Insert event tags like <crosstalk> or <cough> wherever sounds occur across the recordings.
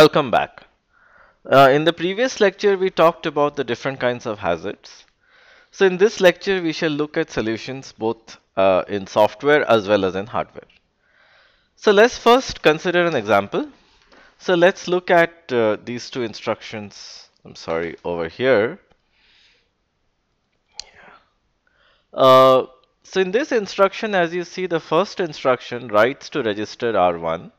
Welcome back. Uh, in the previous lecture, we talked about the different kinds of hazards. So in this lecture, we shall look at solutions both uh, in software as well as in hardware. So let's first consider an example. So let's look at uh, these two instructions, I'm sorry, over here. Uh, so in this instruction, as you see, the first instruction writes to register R1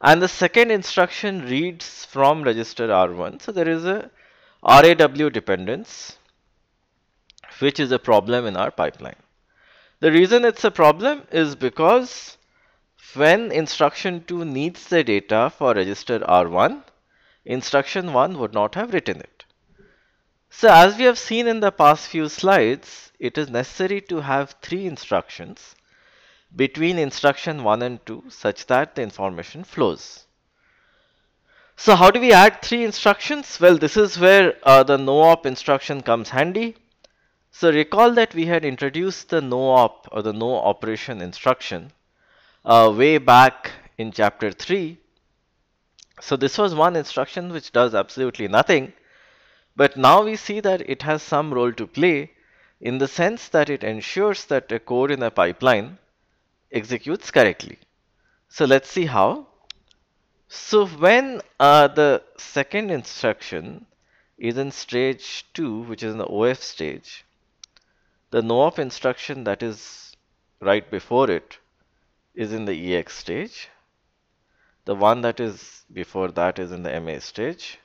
and the second instruction reads from register R1. So there is a RAW dependence which is a problem in our pipeline. The reason it's a problem is because when instruction 2 needs the data for register R1, instruction 1 would not have written it. So as we have seen in the past few slides, it is necessary to have three instructions between instruction 1 and 2 such that the information flows. So how do we add three instructions? Well, this is where uh, the no-op instruction comes handy. So recall that we had introduced the no-op or the no operation instruction uh, way back in chapter 3. So this was one instruction which does absolutely nothing. But now we see that it has some role to play in the sense that it ensures that a code in a pipeline executes correctly. So let's see how. So when uh, the second instruction is in stage 2 which is in the OF stage, the NOP instruction that is right before it is in the EX stage. The one that is before that is in the MA stage.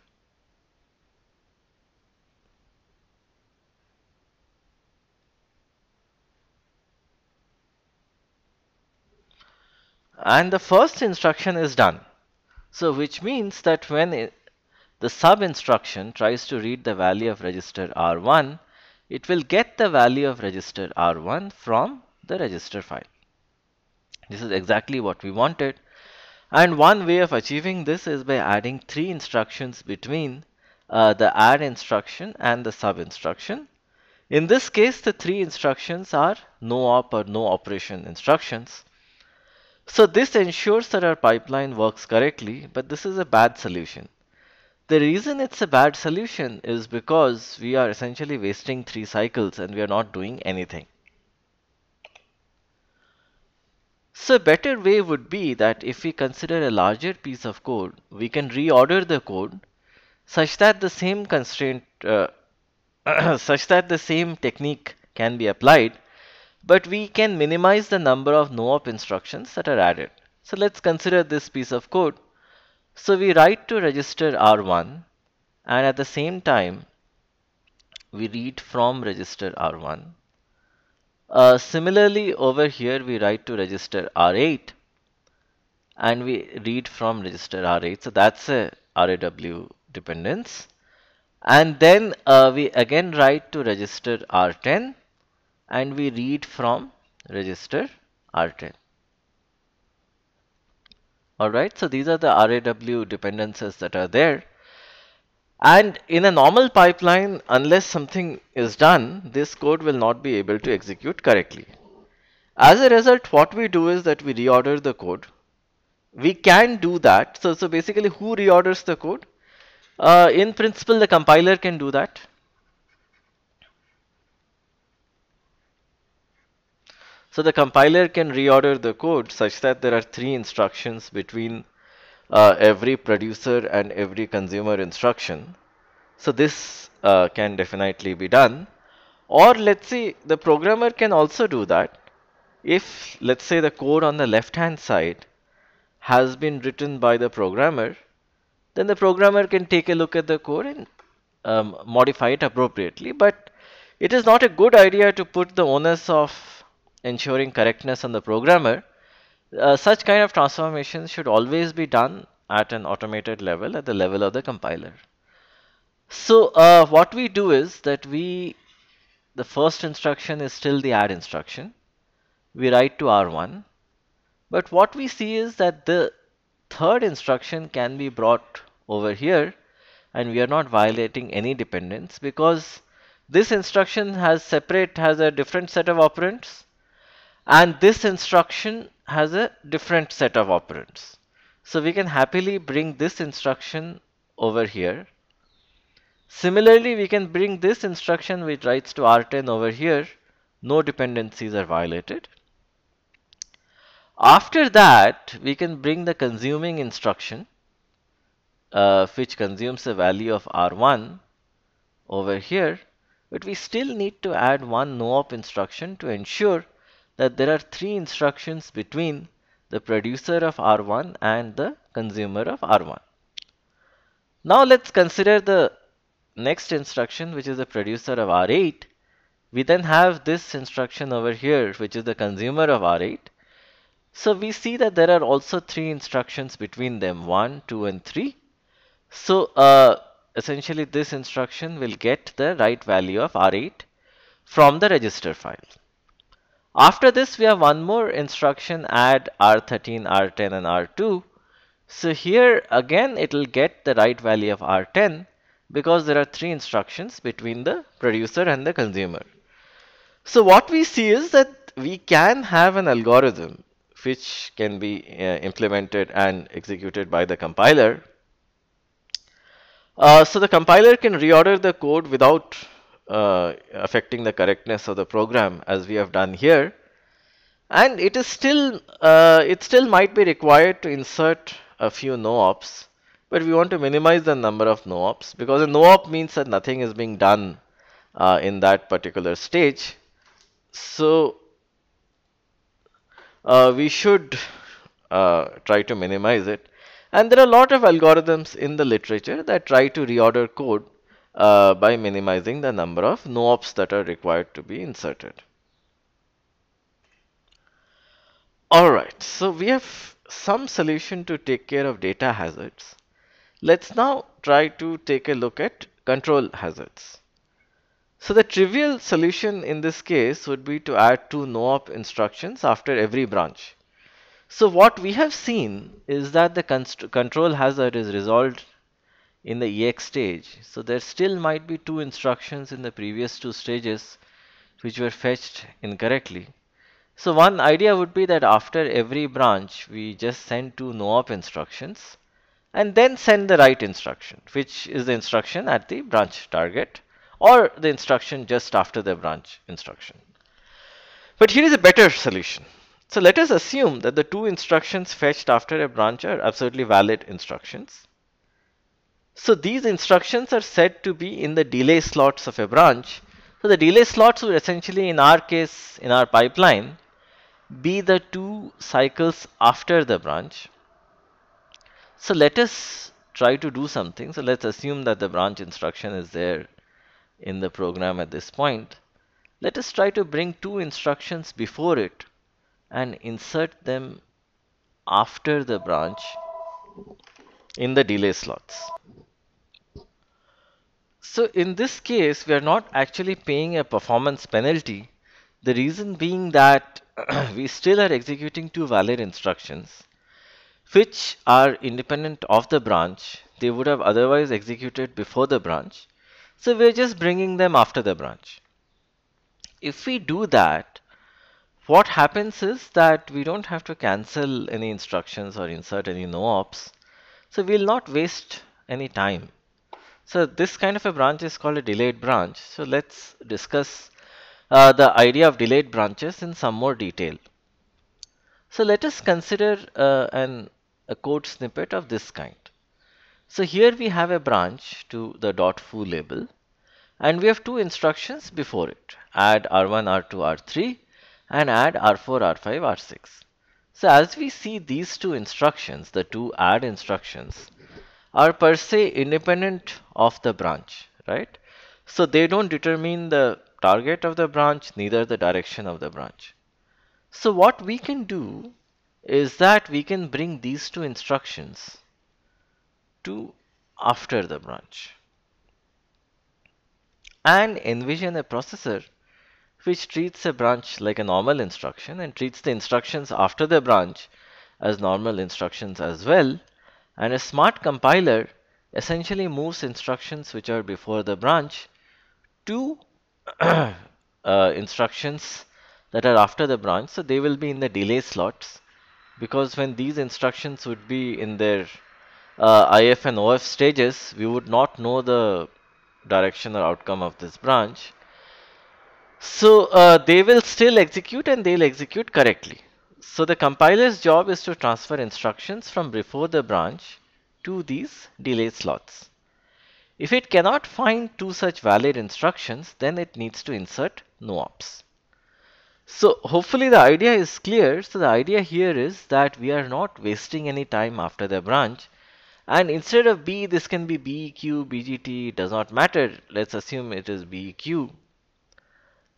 and the first instruction is done. So which means that when it, the sub instruction tries to read the value of register R1, it will get the value of register R1 from the register file. This is exactly what we wanted. And one way of achieving this is by adding three instructions between uh, the add instruction and the sub instruction. In this case, the three instructions are no op or no operation instructions. So this ensures that our pipeline works correctly, but this is a bad solution. The reason it's a bad solution is because we are essentially wasting three cycles and we are not doing anything. So a better way would be that if we consider a larger piece of code, we can reorder the code such that the same constraint, uh, <clears throat> such that the same technique can be applied but we can minimize the number of no-op instructions that are added. So let's consider this piece of code. So we write to register R1 and at the same time we read from register R1. Uh, similarly over here we write to register R8 and we read from register R8 so that's a RAW dependence and then uh, we again write to register R10 and we read from register R10. All Alright, so these are the RAW dependencies that are there. And in a normal pipeline, unless something is done, this code will not be able to execute correctly. As a result, what we do is that we reorder the code. We can do that. So, so basically, who reorders the code? Uh, in principle, the compiler can do that. So the compiler can reorder the code such that there are three instructions between uh, every producer and every consumer instruction. So this uh, can definitely be done. Or let's say the programmer can also do that if let's say the code on the left hand side has been written by the programmer then the programmer can take a look at the code and um, modify it appropriately but it is not a good idea to put the onus of ensuring correctness on the programmer, uh, such kind of transformations should always be done at an automated level, at the level of the compiler. So uh, what we do is that we, the first instruction is still the add instruction. We write to R1. But what we see is that the third instruction can be brought over here and we are not violating any dependence because this instruction has separate has a different set of operands and this instruction has a different set of operands. So we can happily bring this instruction over here. Similarly, we can bring this instruction which writes to R10 over here. No dependencies are violated. After that, we can bring the consuming instruction uh, which consumes the value of R1 over here, but we still need to add one no op instruction to ensure that there are three instructions between the producer of R1 and the consumer of R1. Now let's consider the next instruction which is the producer of R8. We then have this instruction over here which is the consumer of R8. So we see that there are also three instructions between them 1, 2 and 3. So uh, essentially this instruction will get the write value of R8 from the register file. After this, we have one more instruction add R13, R10 and R2. So here again, it will get the right value of R10 because there are three instructions between the producer and the consumer. So what we see is that we can have an algorithm which can be uh, implemented and executed by the compiler. Uh, so the compiler can reorder the code without uh, affecting the correctness of the program as we have done here and it is still uh, it still might be required to insert a few no-ops but we want to minimize the number of no-ops because a no-op means that nothing is being done uh, in that particular stage so uh, we should uh, try to minimize it and there are a lot of algorithms in the literature that try to reorder code uh, by minimizing the number of noops that are required to be inserted. Alright, so we have some solution to take care of data hazards. Let's now try to take a look at control hazards. So the trivial solution in this case would be to add two no-op instructions after every branch. So what we have seen is that the control hazard is resolved in the EX stage. So there still might be two instructions in the previous two stages which were fetched incorrectly. So one idea would be that after every branch we just send two no op instructions and then send the right instruction which is the instruction at the branch target or the instruction just after the branch instruction. But here is a better solution. So let us assume that the two instructions fetched after a branch are absolutely valid instructions so these instructions are said to be in the delay slots of a branch. So the delay slots would essentially in our case in our pipeline be the two cycles after the branch. So let us try to do something. So let's assume that the branch instruction is there in the program at this point. Let us try to bring two instructions before it and insert them after the branch in the delay slots. So in this case, we are not actually paying a performance penalty. The reason being that <clears throat> we still are executing two valid instructions, which are independent of the branch. They would have otherwise executed before the branch. So we're just bringing them after the branch. If we do that, what happens is that we don't have to cancel any instructions or insert any no ops. So we'll not waste any time. So this kind of a branch is called a delayed branch. So let's discuss uh, the idea of delayed branches in some more detail. So let us consider uh, an, a code snippet of this kind. So here we have a branch to the dot foo label and we have two instructions before it add r1 r2 r3 and add r4 r5 r6 so as we see these two instructions the two add instructions are per se independent of the branch, right? So they don't determine the target of the branch, neither the direction of the branch. So what we can do is that we can bring these two instructions to after the branch and envision a processor which treats a branch like a normal instruction and treats the instructions after the branch as normal instructions as well and a smart compiler essentially moves instructions which are before the branch to <clears throat> uh, instructions that are after the branch. So they will be in the delay slots because when these instructions would be in their uh, IF and OF stages, we would not know the direction or outcome of this branch. So uh, they will still execute and they'll execute correctly. So the compiler's job is to transfer instructions from before the branch to these delay slots. If it cannot find two such valid instructions, then it needs to insert no ops. So hopefully the idea is clear. So the idea here is that we are not wasting any time after the branch. And instead of B, this can be BEQ, BGT, does not matter. Let's assume it is BEQ.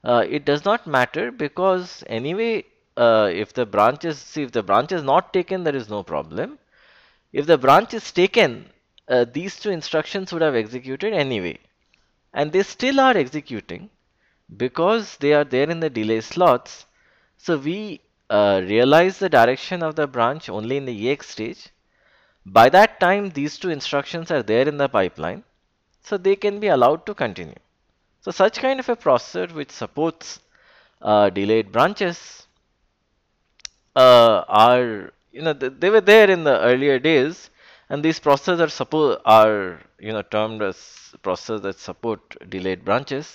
Uh, it does not matter because anyway uh, if the branch is see if the branch is not taken there is no problem if the branch is taken uh, these two instructions would have executed anyway and they still are executing because they are there in the delay slots so we uh, realize the direction of the branch only in the ex stage by that time these two instructions are there in the pipeline so they can be allowed to continue so such kind of a processor which supports uh, delayed branches uh, are you know th- they were there in the earlier days and these processes are suppo- are you know termed as processes that support delayed branches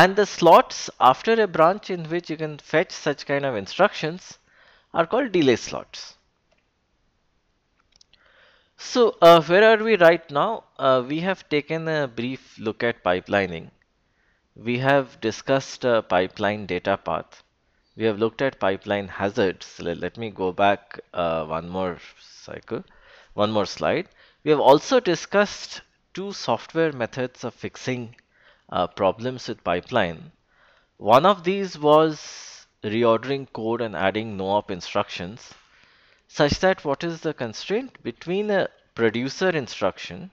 and the slots after a branch in which you can fetch such kind of instructions are called delay slots so uh, where are we right now uh, we have taken a brief look at pipelining we have discussed a uh, pipeline data path we have looked at pipeline hazards. Let, let me go back uh, one more cycle, one more slide. We have also discussed two software methods of fixing uh, problems with pipeline. One of these was reordering code and adding no-op instructions such that what is the constraint between a producer instruction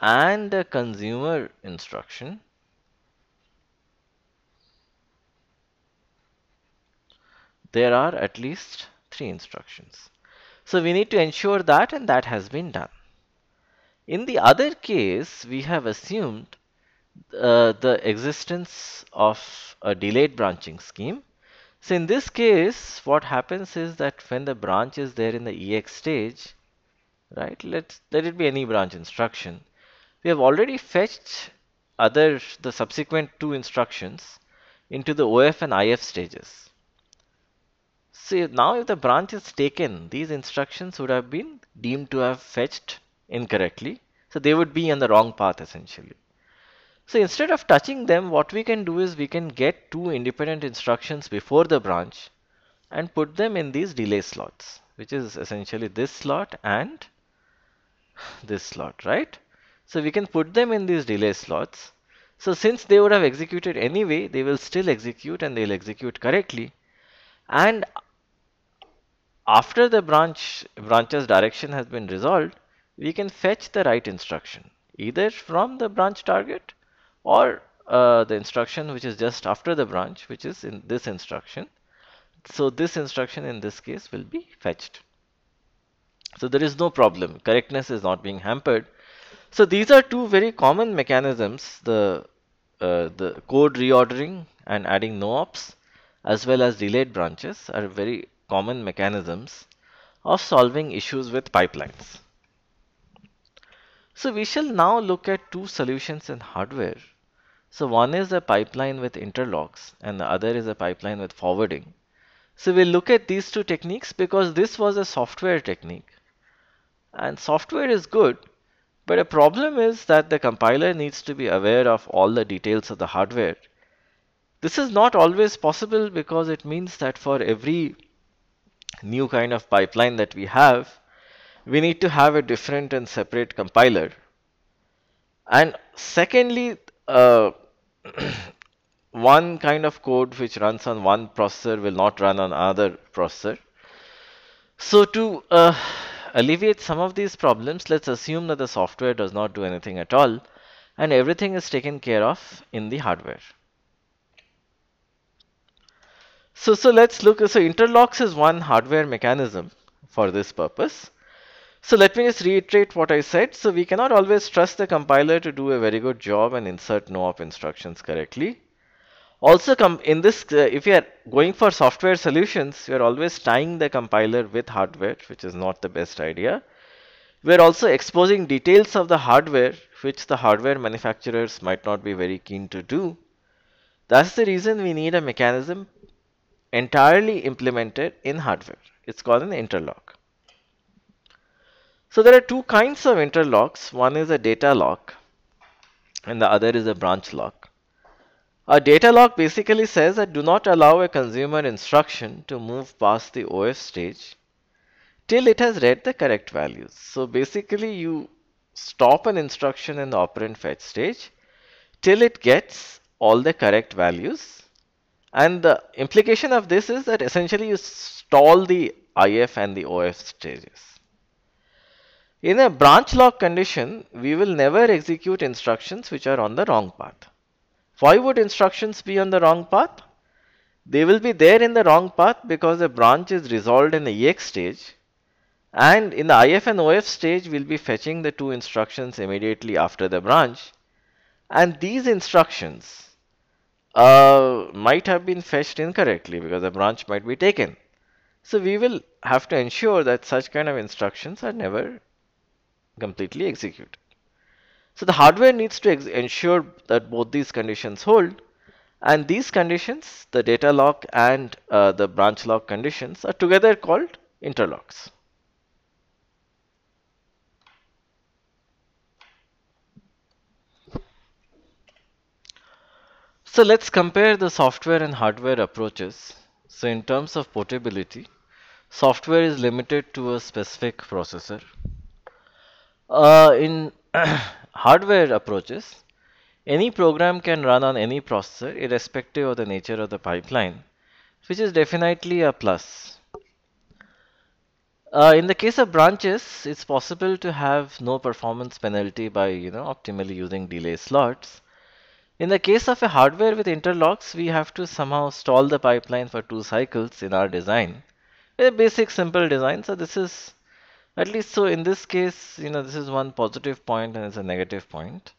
and a consumer instruction there are at least three instructions. So we need to ensure that and that has been done. In the other case, we have assumed uh, the existence of a delayed branching scheme. So in this case, what happens is that when the branch is there in the EX stage, right, let let it be any branch instruction. We have already fetched other the subsequent two instructions into the OF and IF stages. So now if the branch is taken, these instructions would have been deemed to have fetched incorrectly. So they would be on the wrong path essentially. So instead of touching them, what we can do is we can get two independent instructions before the branch and put them in these delay slots, which is essentially this slot and this slot, right? So we can put them in these delay slots. So since they would have executed anyway, they will still execute and they'll execute correctly. And after the branch branch's direction has been resolved, we can fetch the right instruction either from the branch target or uh, the instruction which is just after the branch which is in this instruction. So this instruction in this case will be fetched. So there is no problem correctness is not being hampered. So these are two very common mechanisms the uh, the code reordering and adding no ops as well as delayed branches are very common mechanisms of solving issues with pipelines. So we shall now look at two solutions in hardware. So one is a pipeline with interlocks and the other is a pipeline with forwarding. So we'll look at these two techniques because this was a software technique. And software is good, but a problem is that the compiler needs to be aware of all the details of the hardware. This is not always possible because it means that for every new kind of pipeline that we have, we need to have a different and separate compiler. And secondly, uh, <clears throat> one kind of code which runs on one processor will not run on another processor. So to uh, alleviate some of these problems, let's assume that the software does not do anything at all and everything is taken care of in the hardware. So, so let's look, so interlocks is one hardware mechanism for this purpose. So let me just reiterate what I said. So we cannot always trust the compiler to do a very good job and insert no op instructions correctly. Also in this, uh, if you are going for software solutions, you are always tying the compiler with hardware, which is not the best idea. We are also exposing details of the hardware, which the hardware manufacturers might not be very keen to do. That's the reason we need a mechanism entirely implemented in hardware. It's called an interlock. So there are two kinds of interlocks. One is a data lock and the other is a branch lock. A data lock basically says that do not allow a consumer instruction to move past the OF stage till it has read the correct values. So basically you stop an instruction in the operand fetch stage till it gets all the correct values and the implication of this is that essentially you stall the IF and the OF stages. In a branch lock condition, we will never execute instructions which are on the wrong path. Why would instructions be on the wrong path? They will be there in the wrong path because the branch is resolved in the EX stage and in the IF and OF stage we will be fetching the two instructions immediately after the branch and these instructions uh, might have been fetched incorrectly because the branch might be taken. So we will have to ensure that such kind of instructions are never completely executed. So the hardware needs to ensure that both these conditions hold and these conditions, the data lock and uh, the branch lock conditions are together called interlocks. So let's compare the software and hardware approaches. So in terms of portability, software is limited to a specific processor. Uh, in <clears throat> hardware approaches, any program can run on any processor irrespective of the nature of the pipeline, which is definitely a plus. Uh, in the case of branches, it's possible to have no performance penalty by you know optimally using delay slots in the case of a hardware with interlocks, we have to somehow stall the pipeline for two cycles in our design. A basic simple design, so this is at least so in this case, you know, this is one positive point and it's a negative point.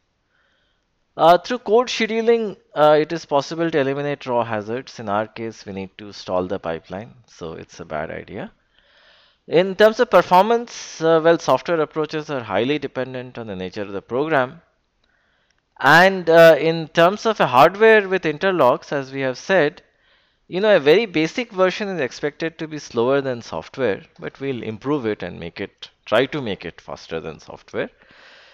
Uh, through code scheduling, uh, it is possible to eliminate raw hazards. In our case, we need to stall the pipeline, so it's a bad idea. In terms of performance, uh, well, software approaches are highly dependent on the nature of the program and uh, in terms of a hardware with interlocks as we have said you know a very basic version is expected to be slower than software but we'll improve it and make it try to make it faster than software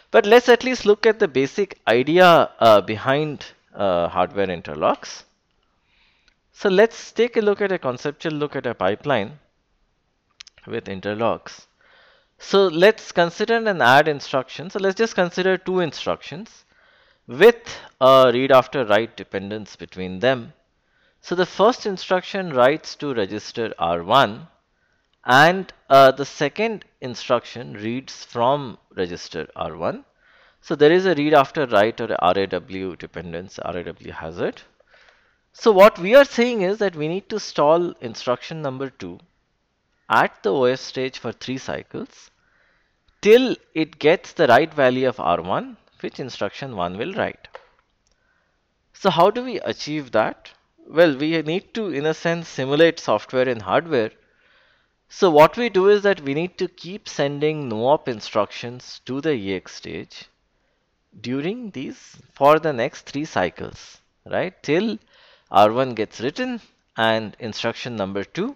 but let's at least look at the basic idea uh, behind uh, hardware interlocks so let's take a look at a conceptual look at a pipeline with interlocks so let's consider an add instruction so let's just consider two instructions with a read after write dependence between them. So the first instruction writes to register R1 and uh, the second instruction reads from register R1. So there is a read after write or RAW dependence, RAW hazard. So what we are saying is that we need to stall instruction number 2 at the OS stage for 3 cycles till it gets the right value of R1 which instruction one will write. So how do we achieve that? Well, we need to in a sense simulate software and hardware. So what we do is that we need to keep sending no-op instructions to the EX stage during these for the next three cycles, right? Till R1 gets written and instruction number 2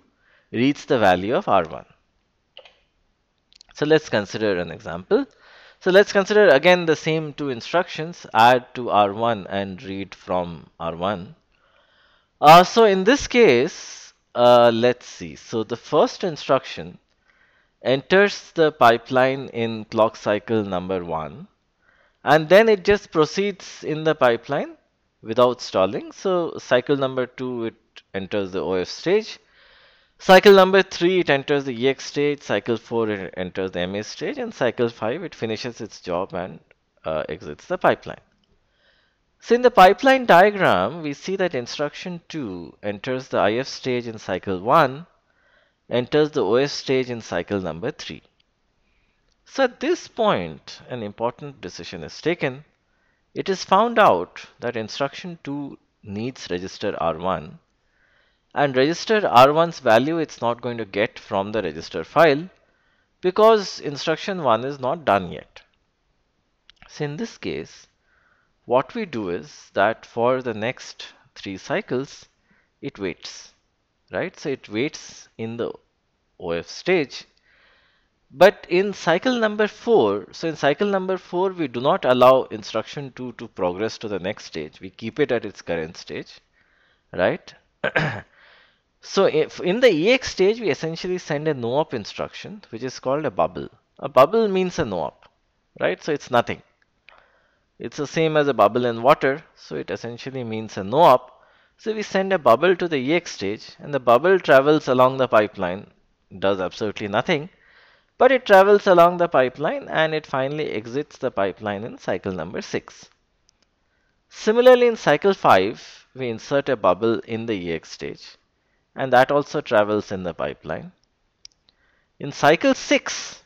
reads the value of R1. So let's consider an example. So let's consider again the same two instructions add to R1 and read from R1. Uh, so in this case, uh, let's see. So the first instruction enters the pipeline in clock cycle number 1 and then it just proceeds in the pipeline without stalling. So cycle number 2 it enters the OF stage Cycle number 3 it enters the EX stage, cycle 4 it enters the MA stage and cycle 5 it finishes its job and uh, exits the pipeline. So in the pipeline diagram we see that instruction 2 enters the IF stage in cycle 1, enters the OS stage in cycle number 3. So at this point an important decision is taken. It is found out that instruction 2 needs register R1 and register R1's value it's not going to get from the register file because instruction 1 is not done yet. So in this case what we do is that for the next three cycles it waits right so it waits in the OF stage but in cycle number 4 so in cycle number 4 we do not allow instruction 2 to progress to the next stage we keep it at its current stage right <clears throat> So if in the EX stage, we essentially send a no-op instruction, which is called a bubble. A bubble means a no-op, right? So it's nothing. It's the same as a bubble in water, so it essentially means a no-op. So we send a bubble to the EX stage, and the bubble travels along the pipeline, does absolutely nothing, but it travels along the pipeline and it finally exits the pipeline in cycle number 6. Similarly, in cycle 5, we insert a bubble in the EX stage and that also travels in the pipeline. In cycle 6,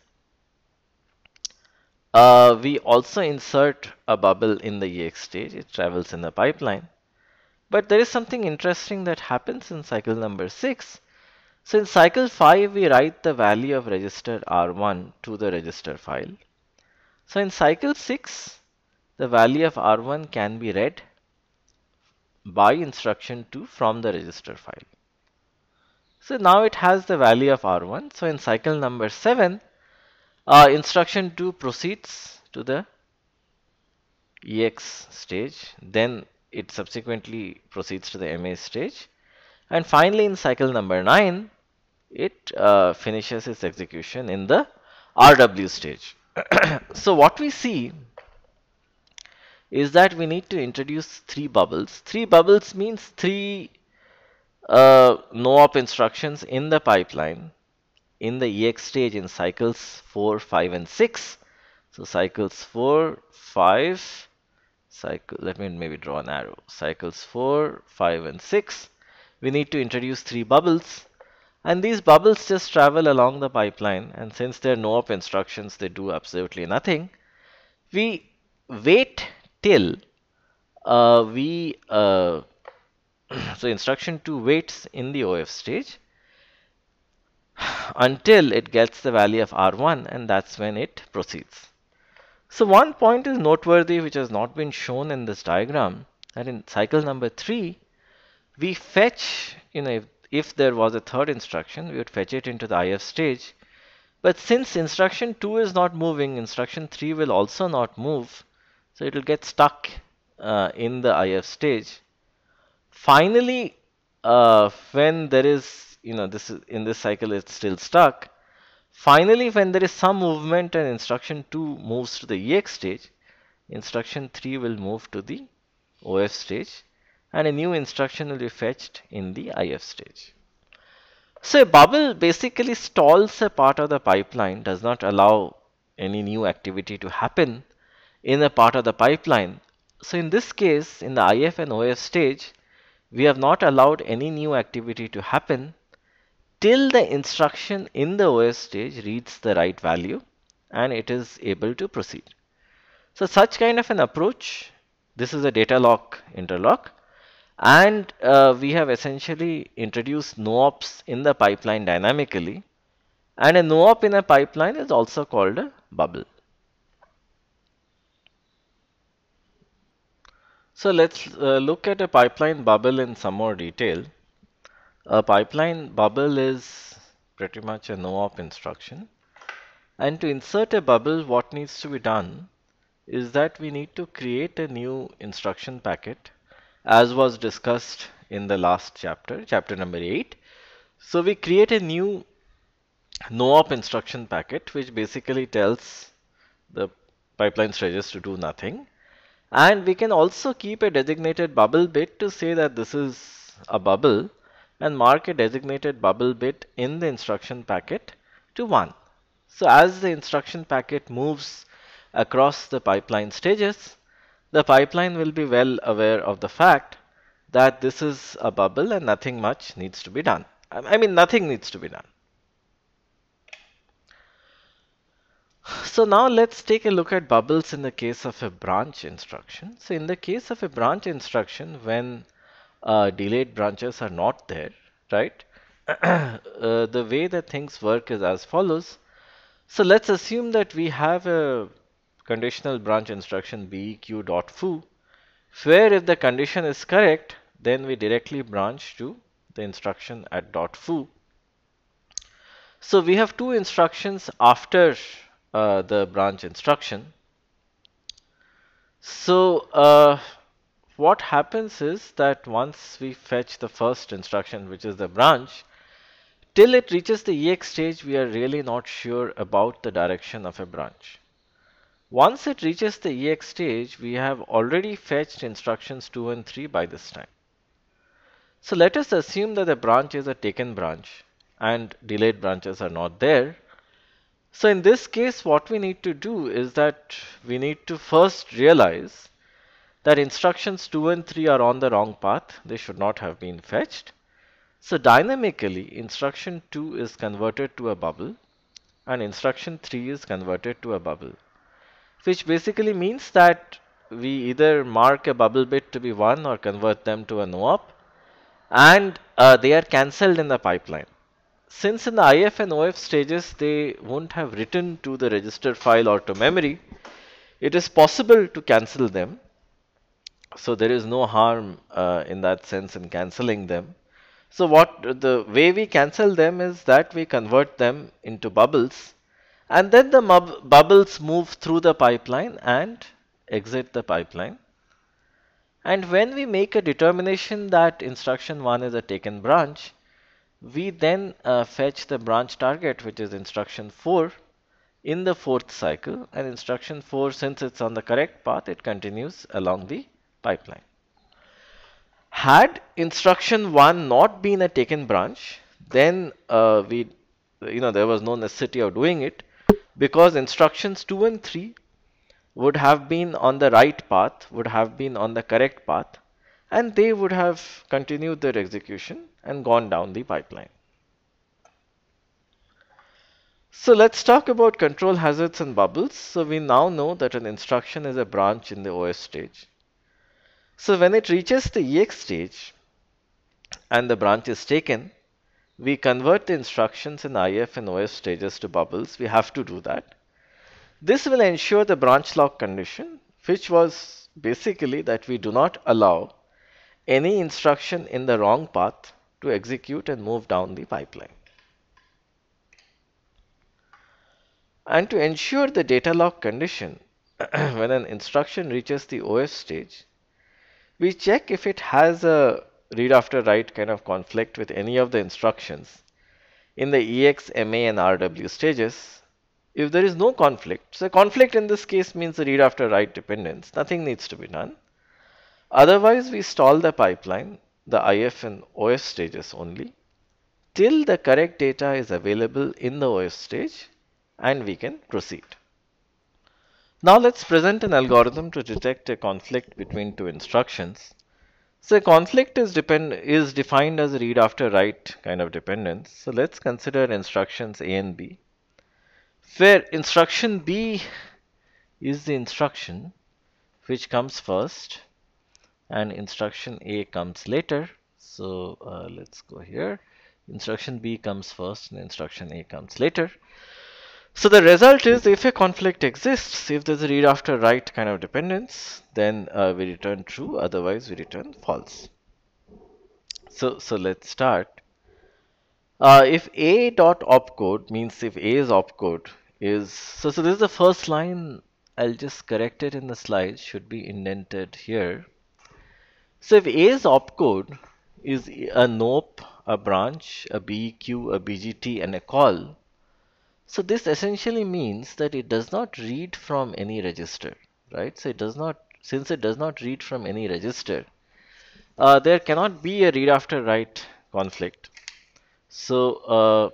uh, we also insert a bubble in the EX stage, it travels in the pipeline. But there is something interesting that happens in cycle number 6. So in cycle 5, we write the value of register R1 to the register file. So in cycle 6, the value of R1 can be read by instruction 2 from the register file. So now it has the value of R1. So in cycle number 7, uh, instruction 2 proceeds to the EX stage. Then it subsequently proceeds to the MA stage. And finally in cycle number 9, it uh, finishes its execution in the RW stage. <coughs> so what we see is that we need to introduce three bubbles. Three bubbles means three uh, no op instructions in the pipeline in the ex stage in cycles 4, 5, and 6. So cycles 4, 5, cycle, let me maybe draw an arrow, cycles 4, 5, and 6. We need to introduce three bubbles and these bubbles just travel along the pipeline and since there are no op instructions, they do absolutely nothing. We wait till uh, we uh, <clears throat> so instruction 2 waits in the OF stage <sighs> until it gets the value of R1 and that's when it proceeds. So one point is noteworthy which has not been shown in this diagram that in cycle number 3 we fetch you know if, if there was a third instruction we would fetch it into the IF stage but since instruction 2 is not moving instruction 3 will also not move so it will get stuck uh, in the IF stage finally uh, when there is you know this is in this cycle it's still stuck finally when there is some movement and instruction 2 moves to the ex stage instruction 3 will move to the of stage and a new instruction will be fetched in the if stage so a bubble basically stalls a part of the pipeline does not allow any new activity to happen in a part of the pipeline so in this case in the if and of stage we have not allowed any new activity to happen till the instruction in the OS stage reads the right value and it is able to proceed. So such kind of an approach, this is a data lock interlock and uh, we have essentially introduced noops in the pipeline dynamically and a noop in a pipeline is also called a bubble. So let's uh, look at a pipeline bubble in some more detail. A pipeline bubble is pretty much a no-op instruction. And to insert a bubble, what needs to be done is that we need to create a new instruction packet as was discussed in the last chapter, chapter number 8. So we create a new no-op instruction packet which basically tells the pipeline stages to do nothing and we can also keep a designated bubble bit to say that this is a bubble and mark a designated bubble bit in the instruction packet to 1. So as the instruction packet moves across the pipeline stages, the pipeline will be well aware of the fact that this is a bubble and nothing much needs to be done. I mean nothing needs to be done. <laughs> So now let's take a look at bubbles in the case of a branch instruction. So in the case of a branch instruction, when uh, delayed branches are not there, right? <clears throat> uh, the way that things work is as follows. So let's assume that we have a conditional branch instruction beq.foo where if the condition is correct, then we directly branch to the instruction at .foo. So we have two instructions after uh, the branch instruction. So uh, what happens is that once we fetch the first instruction which is the branch till it reaches the EX stage we are really not sure about the direction of a branch. Once it reaches the EX stage we have already fetched instructions 2 and 3 by this time. So let us assume that the branch is a taken branch and delayed branches are not there so in this case, what we need to do is that we need to first realize that instructions 2 and 3 are on the wrong path. They should not have been fetched. So dynamically, instruction 2 is converted to a bubble and instruction 3 is converted to a bubble, which basically means that we either mark a bubble bit to be 1 or convert them to a no op and uh, they are cancelled in the pipeline since in the IF and OF stages they won't have written to the register file or to memory, it is possible to cancel them. So there is no harm uh, in that sense in cancelling them. So what the way we cancel them is that we convert them into bubbles and then the bubbles move through the pipeline and exit the pipeline. And when we make a determination that instruction 1 is a taken branch, we then uh, fetch the branch target, which is instruction 4, in the fourth cycle and instruction 4 since it's on the correct path it continues along the pipeline. Had instruction 1 not been a taken branch then uh, we you know there was no necessity of doing it because instructions 2 and 3 would have been on the right path would have been on the correct path and they would have continued their execution and gone down the pipeline. So let's talk about control hazards and bubbles. So we now know that an instruction is a branch in the OS stage. So when it reaches the EX stage and the branch is taken, we convert the instructions in IF and OS stages to bubbles. We have to do that. This will ensure the branch lock condition, which was basically that we do not allow any instruction in the wrong path to execute and move down the pipeline. And to ensure the data lock condition, <clears throat> when an instruction reaches the OS stage, we check if it has a read after write kind of conflict with any of the instructions in the EX, MA and RW stages. If there is no conflict, so conflict in this case means a read after write dependence, nothing needs to be done Otherwise, we stall the pipeline, the IF and OF stages only, till the correct data is available in the OF stage and we can proceed. Now let's present an algorithm to detect a conflict between two instructions. So a conflict is, depend, is defined as read after write kind of dependence. So let's consider instructions A and B where instruction B is the instruction which comes first and instruction A comes later. So uh, let's go here. Instruction B comes first and instruction A comes later. So the result is if a conflict exists, if there's a read after write kind of dependence, then uh, we return true, otherwise we return false. So, so let's start. Uh, if a dot opcode means if a is opcode is, so, so this is the first line, I'll just correct it in the slide, should be indented here. So if A's opcode is a NOP, a branch, a BEQ, a BGT and a call, so this essentially means that it does not read from any register, right? So it does not, since it does not read from any register, uh, there cannot be a read after write conflict. So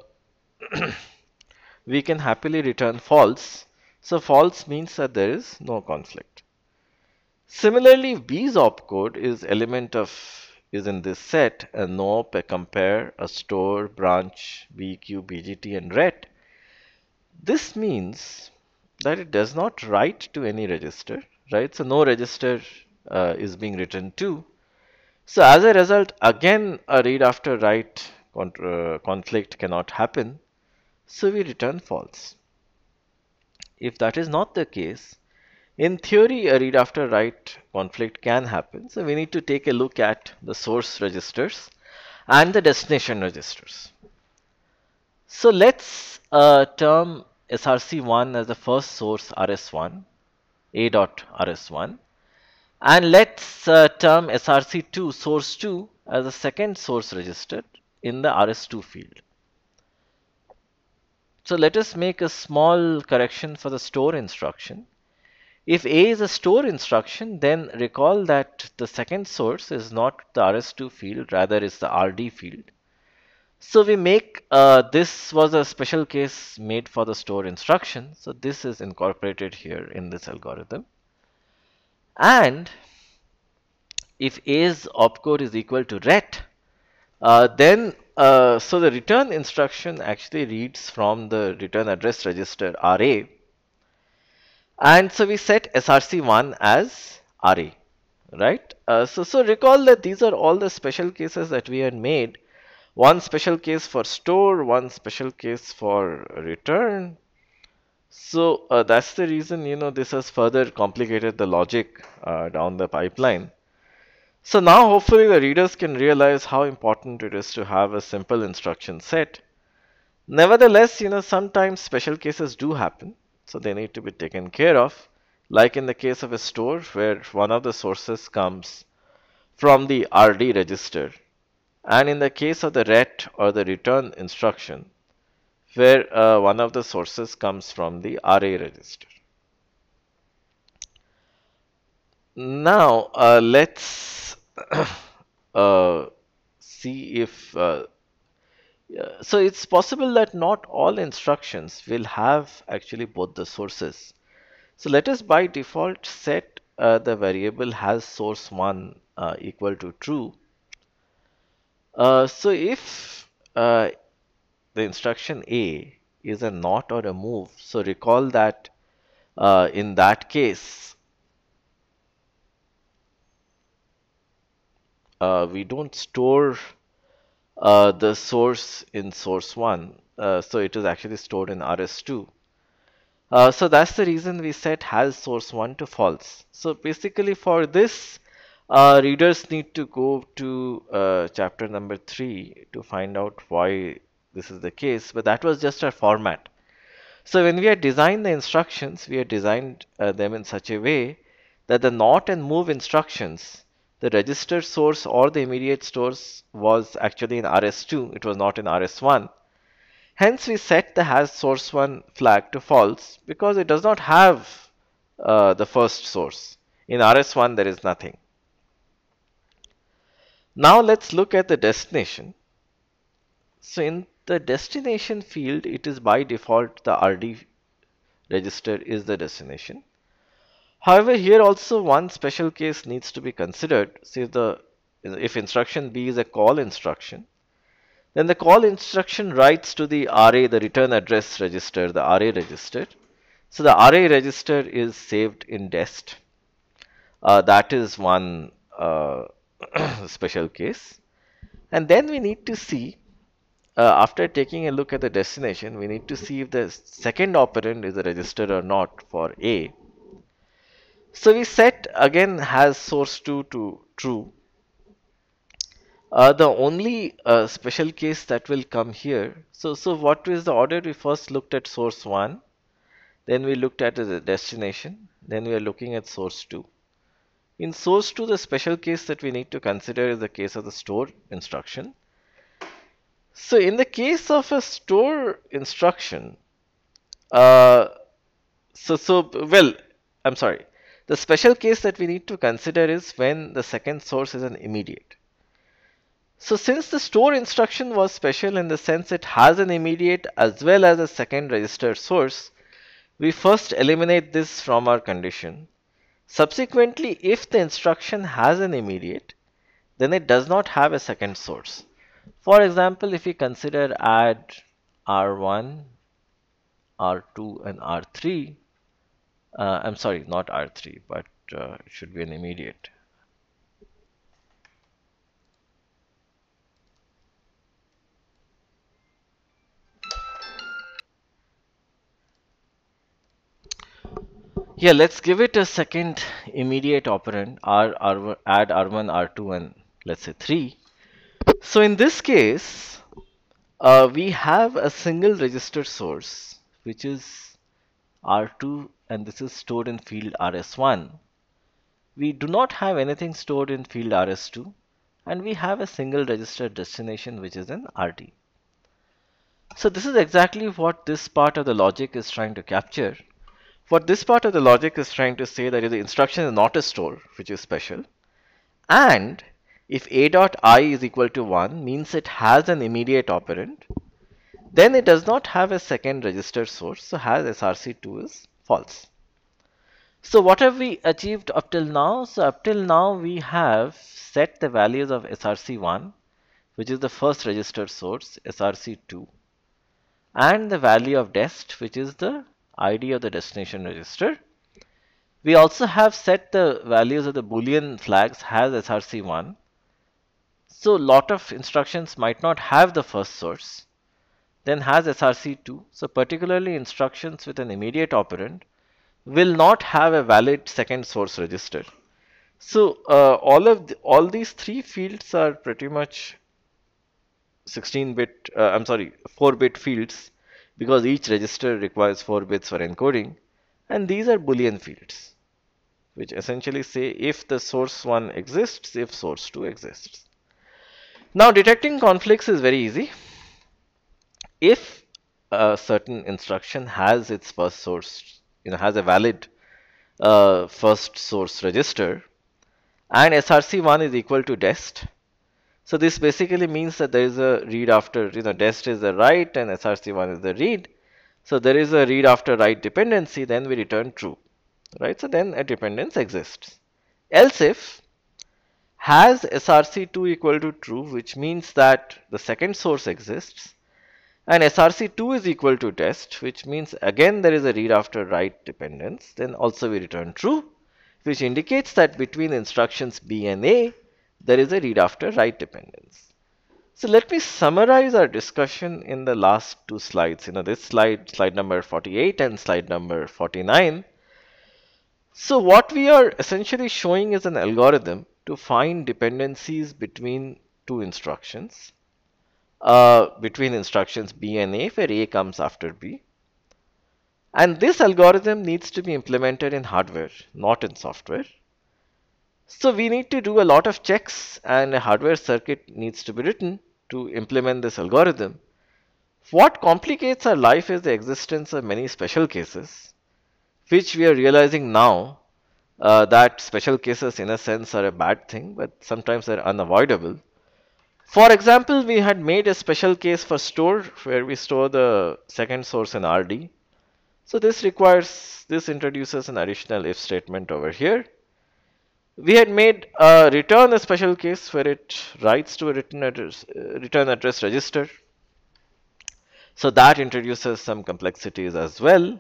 uh, <clears throat> we can happily return false. So false means that there is no conflict. Similarly, if B's opcode is element of is in this set a NOP, a compare, a store, branch, BQ, BGT, and RET, this means that it does not write to any register, right? So no register uh, is being written to. So as a result, again a read after write uh, conflict cannot happen. So we return false. If that is not the case, in theory, a read after write conflict can happen. So we need to take a look at the source registers and the destination registers. So let's uh, term src1 as the first source rs1, a dot rs1 and let's uh, term src2 source 2 as the second source register in the rs2 field. So let us make a small correction for the store instruction if A is a store instruction, then recall that the second source is not the RS2 field, rather it's the RD field. So we make, uh, this was a special case made for the store instruction. So this is incorporated here in this algorithm. And if A's opcode is equal to ret, uh, then uh, so the return instruction actually reads from the return address register RA and so we set src1 as RA, right? Uh, so, so recall that these are all the special cases that we had made. One special case for store, one special case for return. So uh, that's the reason, you know, this has further complicated the logic uh, down the pipeline. So now hopefully the readers can realize how important it is to have a simple instruction set. Nevertheless, you know, sometimes special cases do happen so they need to be taken care of. Like in the case of a store where one of the sources comes from the RD register. And in the case of the RET or the return instruction where uh, one of the sources comes from the RA register. Now uh, let's <coughs> uh, see if uh, so it's possible that not all instructions will have actually both the sources. So let us by default set uh, the variable has source 1 uh, equal to true. Uh, so if uh, the instruction A is a not or a move, so recall that uh, in that case, uh, we don't store uh, the source in source 1. Uh, so it is actually stored in RS2. Uh, so that's the reason we set has source 1 to false. So basically for this, uh, readers need to go to uh, chapter number 3 to find out why this is the case. But that was just our format. So when we had designed the instructions, we had designed them in such a way that the not and move instructions the register source or the immediate source was actually in RS2, it was not in RS1. Hence we set the has source 1 flag to false because it does not have uh, the first source. In RS1 there is nothing. Now let's look at the destination. So in the destination field it is by default the RD register is the destination. However, here also one special case needs to be considered. See the if instruction B is a call instruction, then the call instruction writes to the RA, the return address register, the RA register. So the RA register is saved in dest. Uh, that is one uh, <clears throat> special case. And then we need to see, uh, after taking a look at the destination, we need to see if the second operand is a register or not for A. So we set again has source 2 to true. Uh, the only uh, special case that will come here. So, so what is the order? We first looked at source 1, then we looked at the destination, then we are looking at source 2. In source 2, the special case that we need to consider is the case of the store instruction. So in the case of a store instruction, uh, so, so, well, I'm sorry, the special case that we need to consider is when the second source is an immediate. So since the store instruction was special in the sense it has an immediate as well as a second registered source, we first eliminate this from our condition. Subsequently, if the instruction has an immediate, then it does not have a second source. For example, if we consider add R1, R2 and R3, uh, I'm sorry not R3 but uh, it should be an immediate yeah let's give it a second immediate operand r, r add r1 r2 and let's say 3 so in this case uh, we have a single register source which is r2 and this is stored in field RS1. We do not have anything stored in field RS2 and we have a single register destination which is in RD. So this is exactly what this part of the logic is trying to capture. What this part of the logic is trying to say that the instruction is not a store which is special and if a dot i is equal to 1 means it has an immediate operand then it does not have a second register source so has src2 is false. So what have we achieved up till now? So up till now we have set the values of SRC1 which is the first register source SRC2 and the value of dest which is the ID of the destination register. We also have set the values of the boolean flags has SRC1. So lot of instructions might not have the first source then has src2. So particularly instructions with an immediate operand will not have a valid second source register. So uh, all of the, all these three fields are pretty much 16-bit, uh, I'm sorry, 4-bit fields because each register requires 4 bits for encoding and these are boolean fields which essentially say if the source 1 exists, if source 2 exists. Now detecting conflicts is very easy if a certain instruction has its first source, you know, has a valid uh, first source register and src1 is equal to dest. So this basically means that there is a read after, you know, dest is the write and src1 is the read. So there is a read after write dependency, then we return true, right? So then a dependence exists. Else if has src2 equal to true, which means that the second source exists, and src2 is equal to test which means again there is a read after write dependence then also we return true which indicates that between instructions b and a there is a read after write dependence. So let me summarize our discussion in the last two slides you know this slide slide number 48 and slide number 49. So what we are essentially showing is an algorithm to find dependencies between two instructions uh, between instructions B and A where A comes after B. And this algorithm needs to be implemented in hardware, not in software. So we need to do a lot of checks and a hardware circuit needs to be written to implement this algorithm. What complicates our life is the existence of many special cases, which we are realizing now uh, that special cases in a sense are a bad thing, but sometimes they're unavoidable. For example, we had made a special case for store where we store the second source in RD. So this requires, this introduces an additional if statement over here. We had made a return a special case where it writes to a return address, uh, return address register. So that introduces some complexities as well.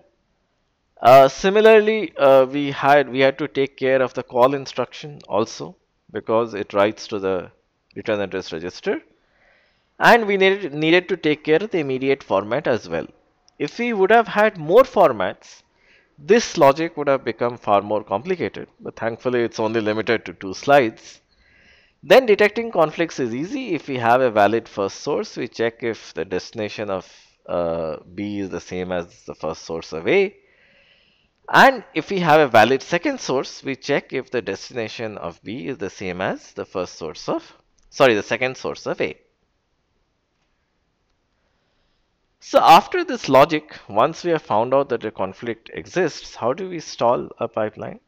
Uh, similarly, uh, we had we had to take care of the call instruction also because it writes to the return address register and we needed, needed to take care of the immediate format as well. If we would have had more formats, this logic would have become far more complicated, but thankfully it's only limited to two slides. Then detecting conflicts is easy. If we have a valid first source, we check if the destination of uh, B is the same as the first source of A. And if we have a valid second source, we check if the destination of B is the same as the first source of sorry, the second source of A. So after this logic, once we have found out that a conflict exists, how do we stall a pipeline?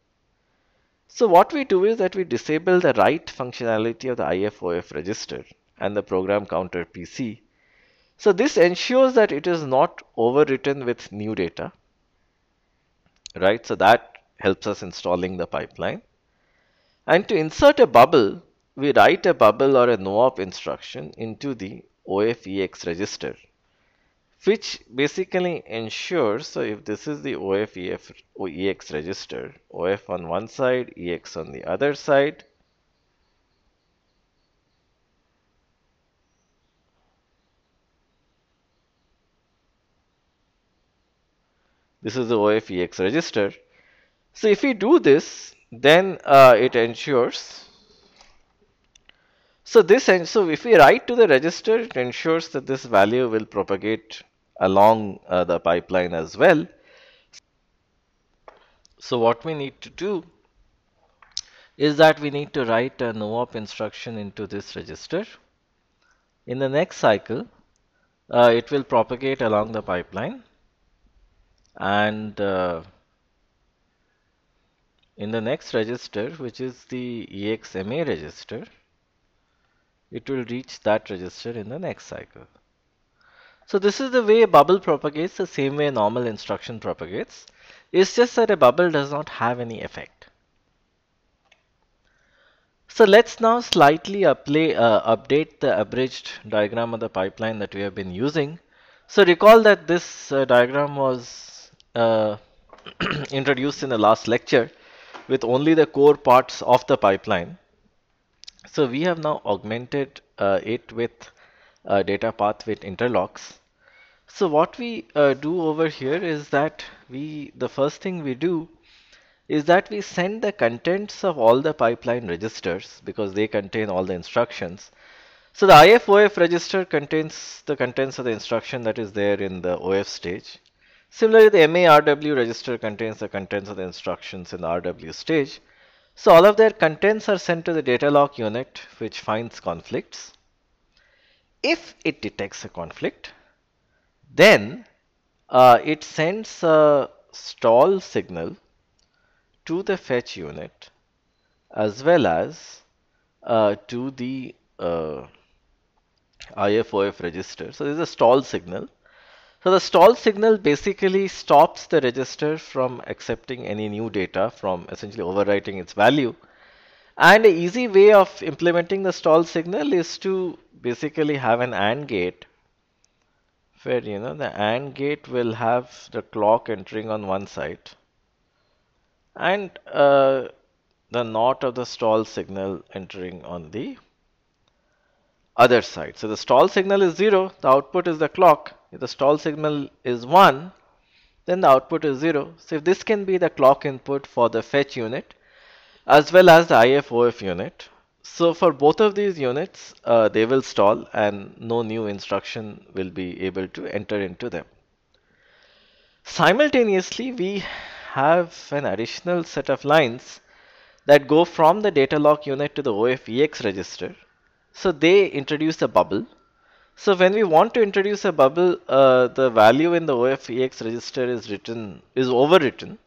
So what we do is that we disable the write functionality of the IFOF register and the program counter PC. So this ensures that it is not overwritten with new data, right? So that helps us installing the pipeline. And to insert a bubble, we write a bubble or a no-op instruction into the OFEX register which basically ensures so if this is the OFEF OEX register OF on one side EX on the other side this is the OFEX register so if we do this then uh, it ensures so this so if we write to the register, it ensures that this value will propagate along uh, the pipeline as well. So what we need to do is that we need to write a no op instruction into this register. In the next cycle, uh, it will propagate along the pipeline and uh, in the next register, which is the EXMA register, it will reach that register in the next cycle. So this is the way a bubble propagates the same way a normal instruction propagates. It's just that a bubble does not have any effect. So let's now slightly uh, update the abridged diagram of the pipeline that we have been using. So recall that this uh, diagram was uh, <clears throat> introduced in the last lecture with only the core parts of the pipeline. So we have now augmented uh, it with a uh, data path with interlocks. So what we uh, do over here is that we the first thing we do is that we send the contents of all the pipeline registers because they contain all the instructions. So the IFOF register contains the contents of the instruction that is there in the OF stage. Similarly, the MARW register contains the contents of the instructions in the RW stage. So all of their contents are sent to the data lock unit which finds conflicts. If it detects a conflict, then uh, it sends a stall signal to the fetch unit as well as uh, to the uh, IFOF register. So this is a stall signal so the stall signal basically stops the register from accepting any new data from essentially overwriting its value. And an easy way of implementing the stall signal is to basically have an AND gate where you know the AND gate will have the clock entering on one side and uh, the NOT of the stall signal entering on the other side. So the stall signal is 0, the output is the clock if the stall signal is 1 then the output is 0 so if this can be the clock input for the fetch unit as well as the IFOF unit so for both of these units uh, they will stall and no new instruction will be able to enter into them simultaneously we have an additional set of lines that go from the data lock unit to the OFEX register so they introduce a bubble so when we want to introduce a bubble, uh, the value in the OFEX register is written is overwritten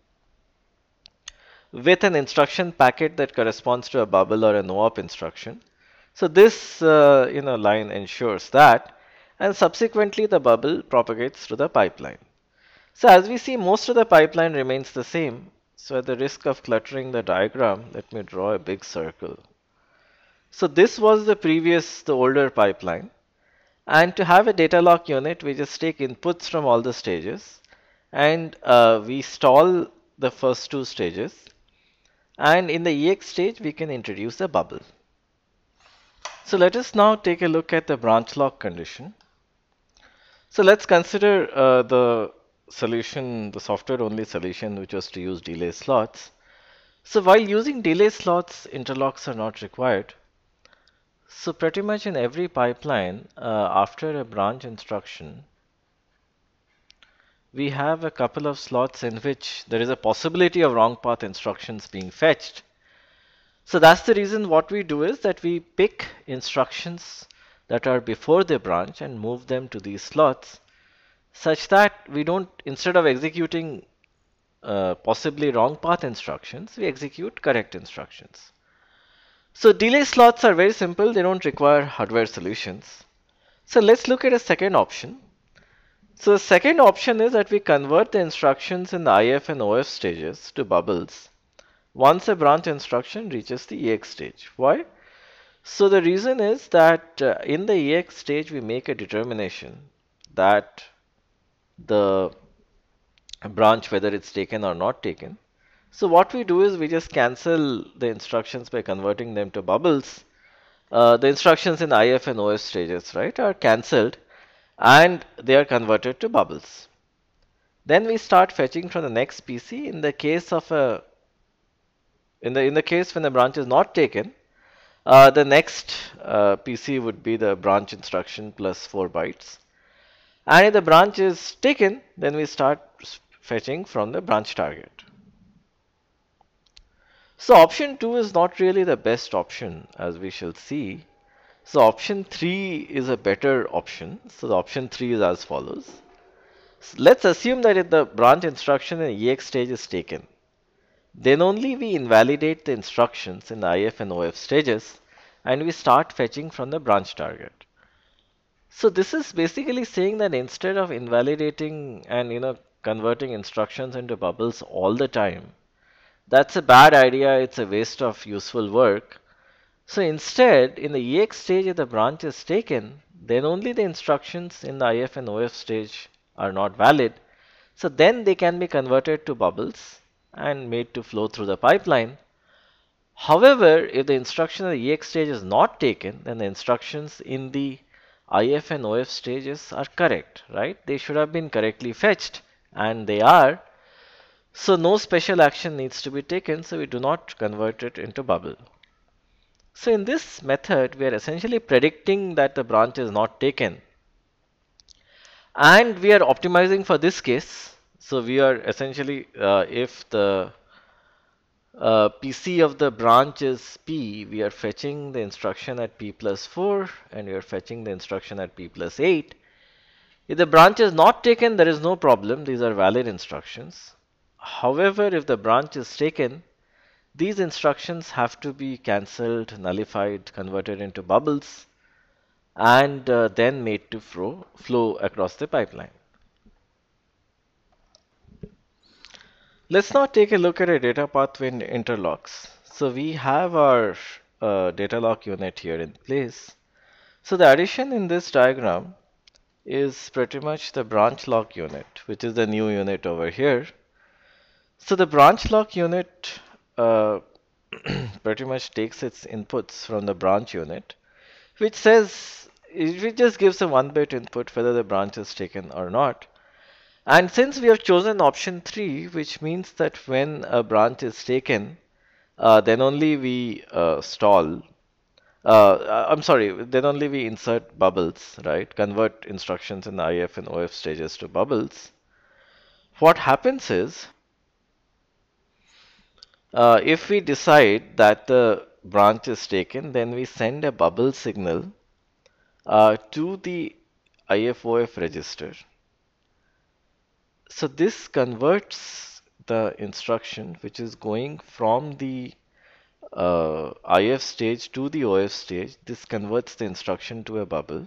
with an instruction packet that corresponds to a bubble or an NOP instruction. So this uh, you know line ensures that and subsequently the bubble propagates through the pipeline. So as we see most of the pipeline remains the same. So at the risk of cluttering the diagram, let me draw a big circle. So this was the previous, the older pipeline and to have a data lock unit, we just take inputs from all the stages and uh, we stall the first two stages. And in the EX stage, we can introduce a bubble. So let us now take a look at the branch lock condition. So let's consider uh, the solution, the software only solution, which was to use delay slots. So while using delay slots, interlocks are not required. So pretty much in every pipeline, uh, after a branch instruction, we have a couple of slots in which there is a possibility of wrong path instructions being fetched. So that's the reason what we do is that we pick instructions that are before the branch and move them to these slots such that we don't, instead of executing uh, possibly wrong path instructions, we execute correct instructions. So delay slots are very simple. They don't require hardware solutions. So let's look at a second option. So the second option is that we convert the instructions in the IF and OF stages to bubbles once a branch instruction reaches the EX stage. Why? So the reason is that uh, in the EX stage we make a determination that the branch whether it's taken or not taken so what we do is we just cancel the instructions by converting them to bubbles. Uh, the instructions in IF and OS stages, right, are cancelled and they are converted to bubbles. Then we start fetching from the next PC in the case of a in the in the case when the branch is not taken, uh, the next uh, PC would be the branch instruction plus 4 bytes. And if the branch is taken, then we start fetching from the branch target. So option 2 is not really the best option as we shall see. So option 3 is a better option. So the option 3 is as follows. So let's assume that if the branch instruction in EX stage is taken, then only we invalidate the instructions in IF and OF stages and we start fetching from the branch target. So this is basically saying that instead of invalidating and you know converting instructions into bubbles all the time, that's a bad idea, it's a waste of useful work. So instead, in the EX stage if the branch is taken, then only the instructions in the IF and OF stage are not valid. So then they can be converted to bubbles and made to flow through the pipeline. However, if the instruction in the EX stage is not taken, then the instructions in the IF and OF stages are correct, right? They should have been correctly fetched and they are so no special action needs to be taken, so we do not convert it into bubble. So in this method, we are essentially predicting that the branch is not taken. And we are optimizing for this case. So we are essentially, uh, if the uh, PC of the branch is P, we are fetching the instruction at P plus 4 and we are fetching the instruction at P plus 8. If the branch is not taken, there is no problem. These are valid instructions. However, if the branch is taken, these instructions have to be cancelled, nullified, converted into bubbles, and uh, then made to flow, flow across the pipeline. Let's now take a look at a data pathway in interlocks. So we have our uh, data lock unit here in place. So the addition in this diagram is pretty much the branch lock unit, which is the new unit over here. So the branch lock unit uh, <clears throat> pretty much takes its inputs from the branch unit, which says it just gives a one bit input whether the branch is taken or not. And since we have chosen option 3, which means that when a branch is taken, uh, then only we uh, stall. Uh, uh I'm sorry, then only we insert bubbles, right? Convert instructions in IF and OF stages to bubbles. What happens is uh, if we decide that the branch is taken, then we send a bubble signal uh, to the IFOF register. So this converts the instruction which is going from the uh, IF stage to the OF stage. This converts the instruction to a bubble.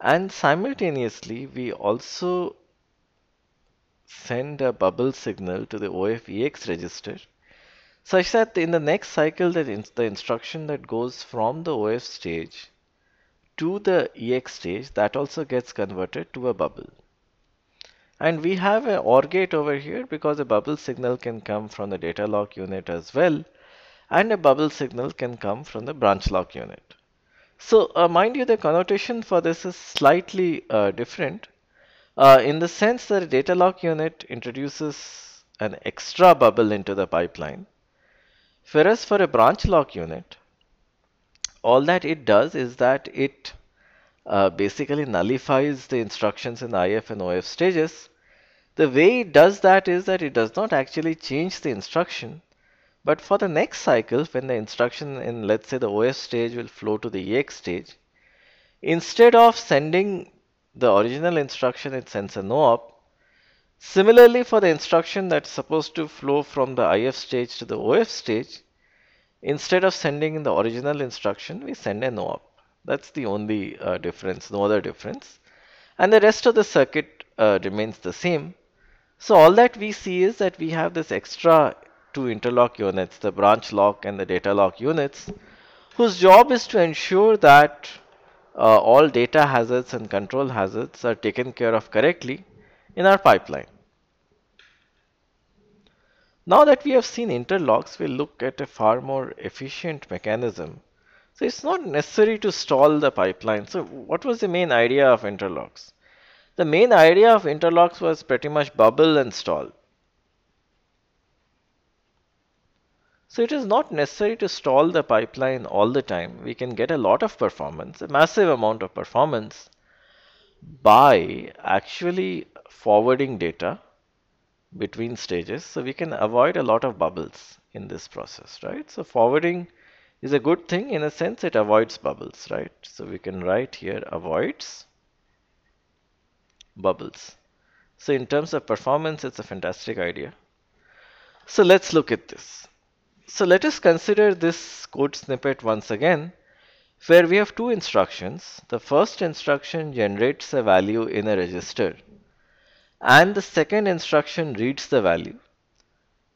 And simultaneously, we also send a bubble signal to the OFEX register such that in the next cycle that in the instruction that goes from the OF stage to the EX stage that also gets converted to a bubble. And we have an OR gate over here because a bubble signal can come from the data lock unit as well and a bubble signal can come from the branch lock unit. So uh, mind you the connotation for this is slightly uh, different uh, in the sense that a data lock unit introduces an extra bubble into the pipeline. Whereas for a branch lock unit, all that it does is that it uh, basically nullifies the instructions in IF and OF stages. The way it does that is that it does not actually change the instruction, but for the next cycle, when the instruction in let's say the OS stage will flow to the EX stage, instead of sending the original instruction it sends a no op. Similarly, for the instruction that's supposed to flow from the IF stage to the OF stage, instead of sending the original instruction, we send a no op. That's the only uh, difference, no other difference. And the rest of the circuit uh, remains the same. So all that we see is that we have this extra two interlock units, the branch lock and the data lock units, whose job is to ensure that uh, all data hazards and control hazards are taken care of correctly in our pipeline. Now that we have seen interlocks, we'll look at a far more efficient mechanism. So it's not necessary to stall the pipeline. So what was the main idea of interlocks? The main idea of interlocks was pretty much bubble and stall. So it is not necessary to stall the pipeline all the time. We can get a lot of performance, a massive amount of performance by actually forwarding data between stages. So we can avoid a lot of bubbles in this process, right? So forwarding is a good thing in a sense it avoids bubbles, right? So we can write here avoids bubbles. So in terms of performance, it's a fantastic idea. So let's look at this. So let us consider this code snippet once again where we have two instructions. The first instruction generates a value in a register and the second instruction reads the value.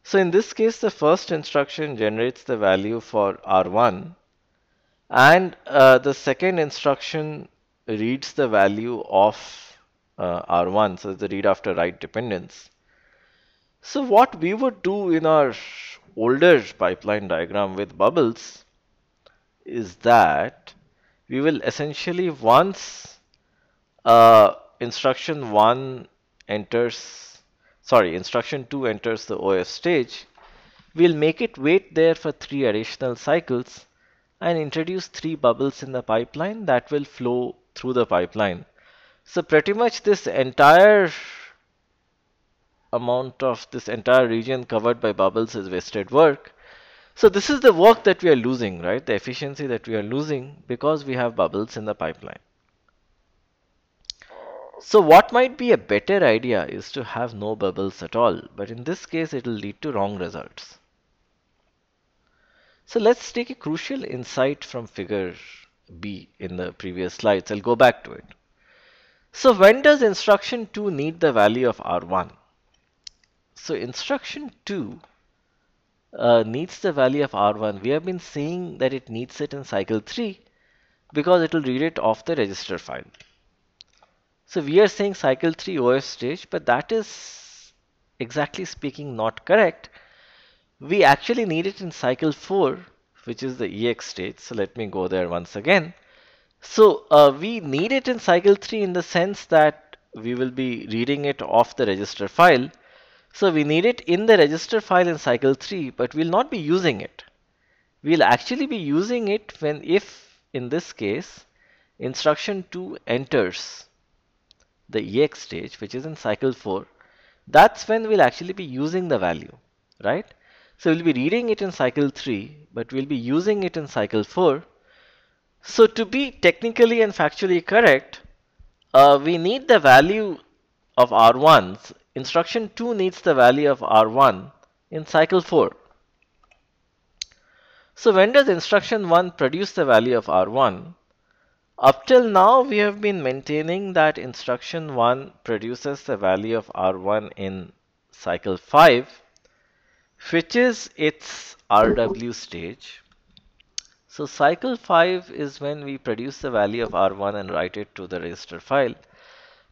So in this case the first instruction generates the value for R1 and uh, the second instruction reads the value of uh, R1 so the read after write dependence. So what we would do in our older pipeline diagram with bubbles is that we will essentially once uh, instruction 1 enters sorry instruction 2 enters the OS stage we'll make it wait there for three additional cycles and introduce three bubbles in the pipeline that will flow through the pipeline so pretty much this entire amount of this entire region covered by bubbles is wasted work. So this is the work that we are losing, right? The efficiency that we are losing because we have bubbles in the pipeline. So what might be a better idea is to have no bubbles at all, but in this case it will lead to wrong results. So let's take a crucial insight from figure B in the previous slides. I'll go back to it. So when does instruction 2 need the value of R1? So instruction 2 uh, needs the value of R1. We have been saying that it needs it in cycle 3 because it will read it off the register file. So we are saying cycle 3 OS stage, but that is exactly speaking not correct. We actually need it in cycle 4, which is the EX stage. So let me go there once again. So uh, we need it in cycle 3 in the sense that we will be reading it off the register file so we need it in the register file in cycle 3, but we'll not be using it. We'll actually be using it when if, in this case, instruction 2 enters the EX stage, which is in cycle 4. That's when we'll actually be using the value, right? So we'll be reading it in cycle 3, but we'll be using it in cycle 4. So to be technically and factually correct, uh, we need the value of R1s Instruction 2 needs the value of R1 in cycle 4. So when does instruction 1 produce the value of R1? Up till now we have been maintaining that instruction 1 produces the value of R1 in cycle 5 which is its RW stage. So cycle 5 is when we produce the value of R1 and write it to the register file.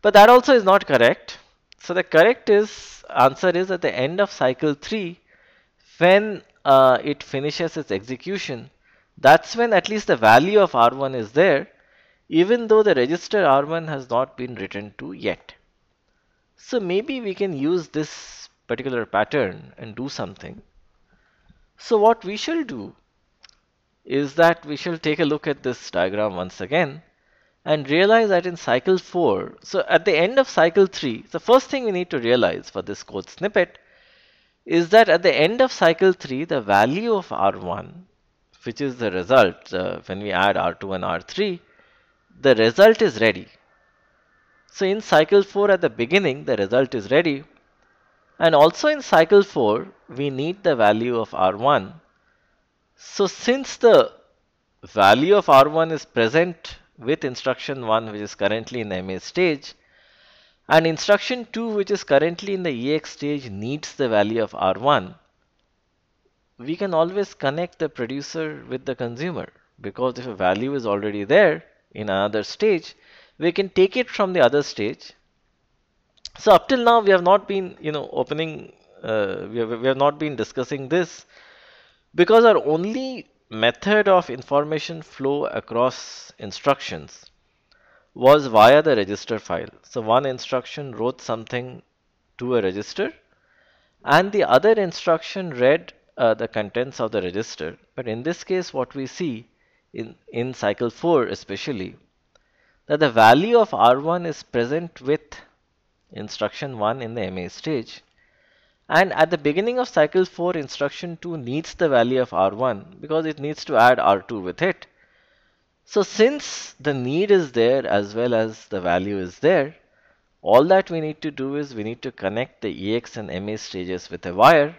But that also is not correct so the correct is answer is at the end of cycle 3 when uh, it finishes its execution that's when at least the value of R1 is there even though the register R1 has not been written to yet. So maybe we can use this particular pattern and do something. So what we shall do is that we shall take a look at this diagram once again and realize that in cycle 4, so at the end of cycle 3, the first thing we need to realize for this code snippet is that at the end of cycle 3, the value of R1, which is the result uh, when we add R2 and R3, the result is ready. So in cycle 4 at the beginning, the result is ready. And also in cycle 4, we need the value of R1. So since the value of R1 is present with instruction 1 which is currently in the MA stage and instruction 2 which is currently in the EX stage needs the value of R1 we can always connect the producer with the consumer because if a value is already there in another stage we can take it from the other stage so up till now we have not been you know opening uh, we, have, we have not been discussing this because our only method of information flow across instructions was via the register file. So one instruction wrote something to a register and the other instruction read uh, the contents of the register. But in this case what we see in, in cycle 4 especially that the value of R1 is present with instruction 1 in the MA stage and at the beginning of cycle 4 instruction 2 needs the value of R1 because it needs to add R2 with it. So since the need is there as well as the value is there all that we need to do is we need to connect the EX and MA stages with a wire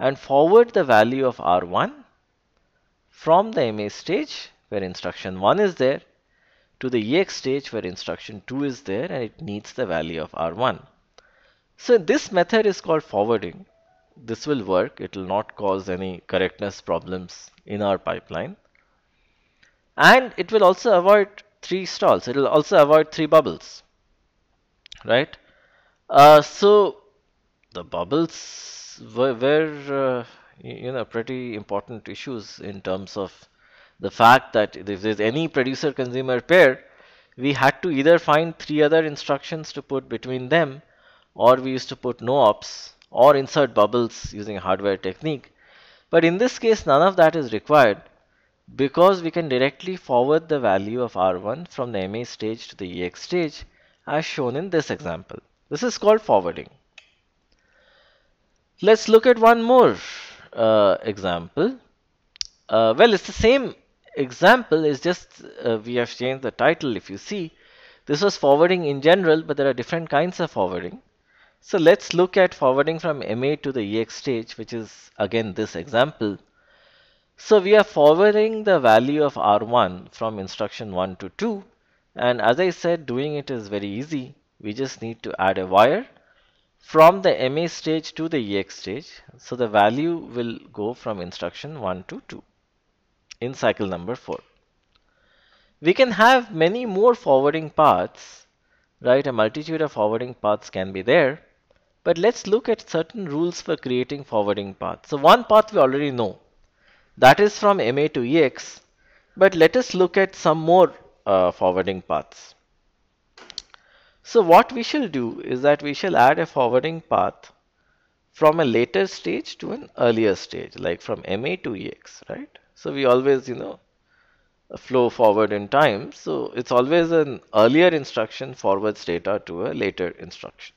and forward the value of R1 from the MA stage where instruction 1 is there to the EX stage where instruction 2 is there and it needs the value of R1. So this method is called forwarding. This will work. It will not cause any correctness problems in our pipeline. And it will also avoid three stalls. It will also avoid three bubbles, right? Uh, so the bubbles were, were uh, you know, pretty important issues in terms of the fact that if there's any producer consumer pair, we had to either find three other instructions to put between them or we used to put no ops or insert bubbles using hardware technique. But in this case, none of that is required because we can directly forward the value of R1 from the MA stage to the EX stage as shown in this example. This is called forwarding. Let's look at one more uh, example. Uh, well, it's the same example, it's just uh, we have changed the title if you see. This was forwarding in general, but there are different kinds of forwarding. So let's look at forwarding from MA to the EX stage, which is again this example. So we are forwarding the value of R1 from instruction 1 to 2. And as I said, doing it is very easy. We just need to add a wire from the MA stage to the EX stage. So the value will go from instruction 1 to 2 in cycle number 4. We can have many more forwarding paths, right? A multitude of forwarding paths can be there. But let's look at certain rules for creating forwarding paths. So one path we already know, that is from MA to EX. But let us look at some more uh, forwarding paths. So what we shall do is that we shall add a forwarding path from a later stage to an earlier stage, like from MA to EX, right? So we always, you know, flow forward in time. So it's always an earlier instruction forwards data to a later instruction.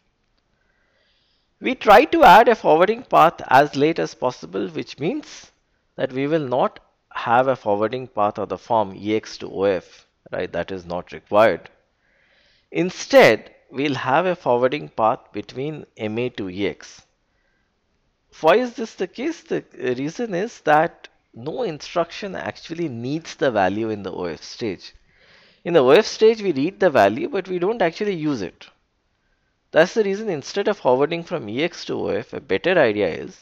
We try to add a forwarding path as late as possible, which means that we will not have a forwarding path of the form EX to OF, right? That is not required. Instead, we'll have a forwarding path between MA to EX. Why is this the case? The reason is that no instruction actually needs the value in the OF stage. In the OF stage, we read the value, but we don't actually use it. That's the reason instead of forwarding from EX to OF, a better idea is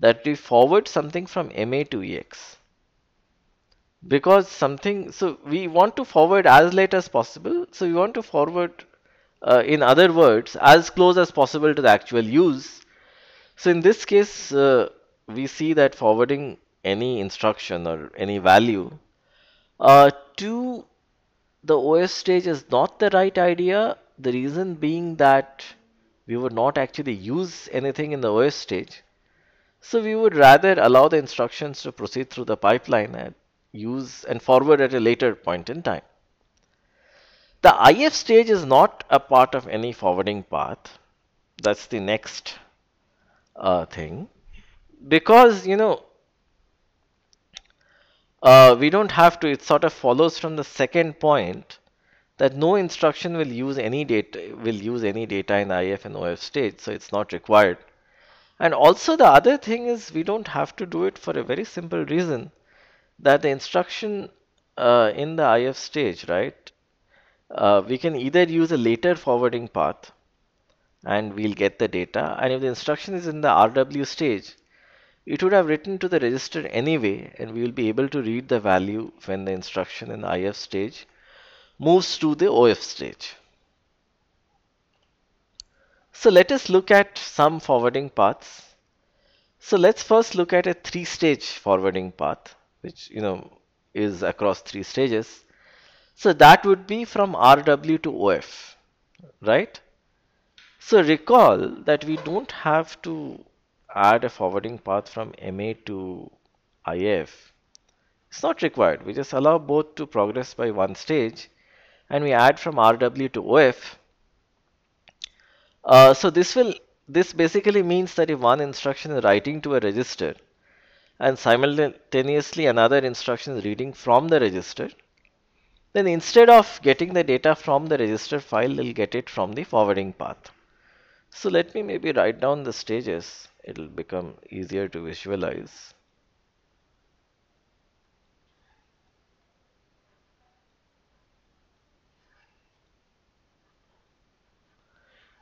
that we forward something from MA to EX. Because something, so we want to forward as late as possible. So we want to forward, uh, in other words, as close as possible to the actual use. So in this case, uh, we see that forwarding any instruction or any value uh, to the OS stage is not the right idea the reason being that we would not actually use anything in the OS stage. So we would rather allow the instructions to proceed through the pipeline and use and forward at a later point in time. The IF stage is not a part of any forwarding path. That's the next uh, thing because you know uh, we don't have to it sort of follows from the second point that no instruction will use any data will use any data in if and of state so it's not required and also the other thing is we don't have to do it for a very simple reason that the instruction uh, in the if stage right uh, we can either use a later forwarding path and we'll get the data and if the instruction is in the rw stage it would have written to the register anyway and we will be able to read the value when the instruction in the if stage moves to the OF stage. So let us look at some forwarding paths. So let's first look at a three stage forwarding path, which you know is across three stages. So that would be from RW to OF, right? So recall that we don't have to add a forwarding path from MA to IF. It's not required. We just allow both to progress by one stage and we add from RW to OF. Uh, so this will this basically means that if one instruction is writing to a register and simultaneously another instruction is reading from the register, then instead of getting the data from the register file, they'll get it from the forwarding path. So let me maybe write down the stages. It'll become easier to visualize.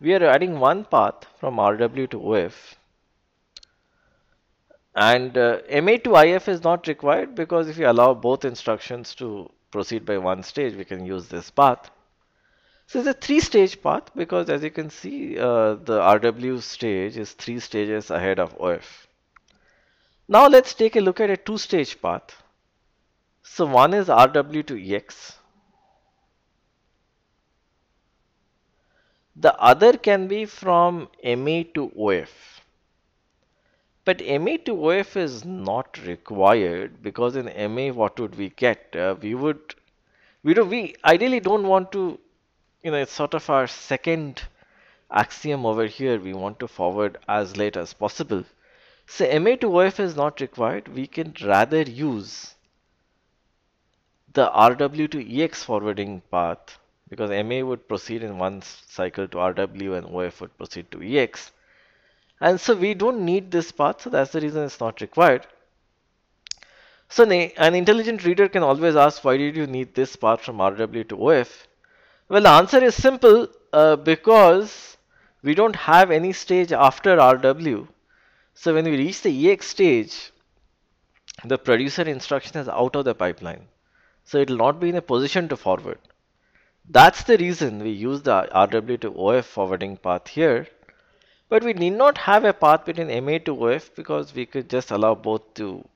we are adding one path from RW to OF and uh, MA to IF is not required because if you allow both instructions to proceed by one stage we can use this path. So it's a three stage path because as you can see uh, the RW stage is three stages ahead of OF. Now let's take a look at a two stage path. So one is RW to EX The other can be from ME to OF. But ME to OF is not required because in MA, what would we get? Uh, we would, we, do, we ideally don't want to, you know, it's sort of our second axiom over here. We want to forward as late as possible. So MA to OF is not required. We can rather use the RW to EX forwarding path because MA would proceed in one cycle to RW and OF would proceed to EX. And so we don't need this path, so that's the reason it's not required. So an intelligent reader can always ask, why did you need this path from RW to OF? Well, the answer is simple, uh, because we don't have any stage after RW. So when we reach the EX stage, the producer instruction is out of the pipeline. So it will not be in a position to forward. That's the reason we use the RW to OF forwarding path here. But we need not have a path between MA to OF because we could just allow both to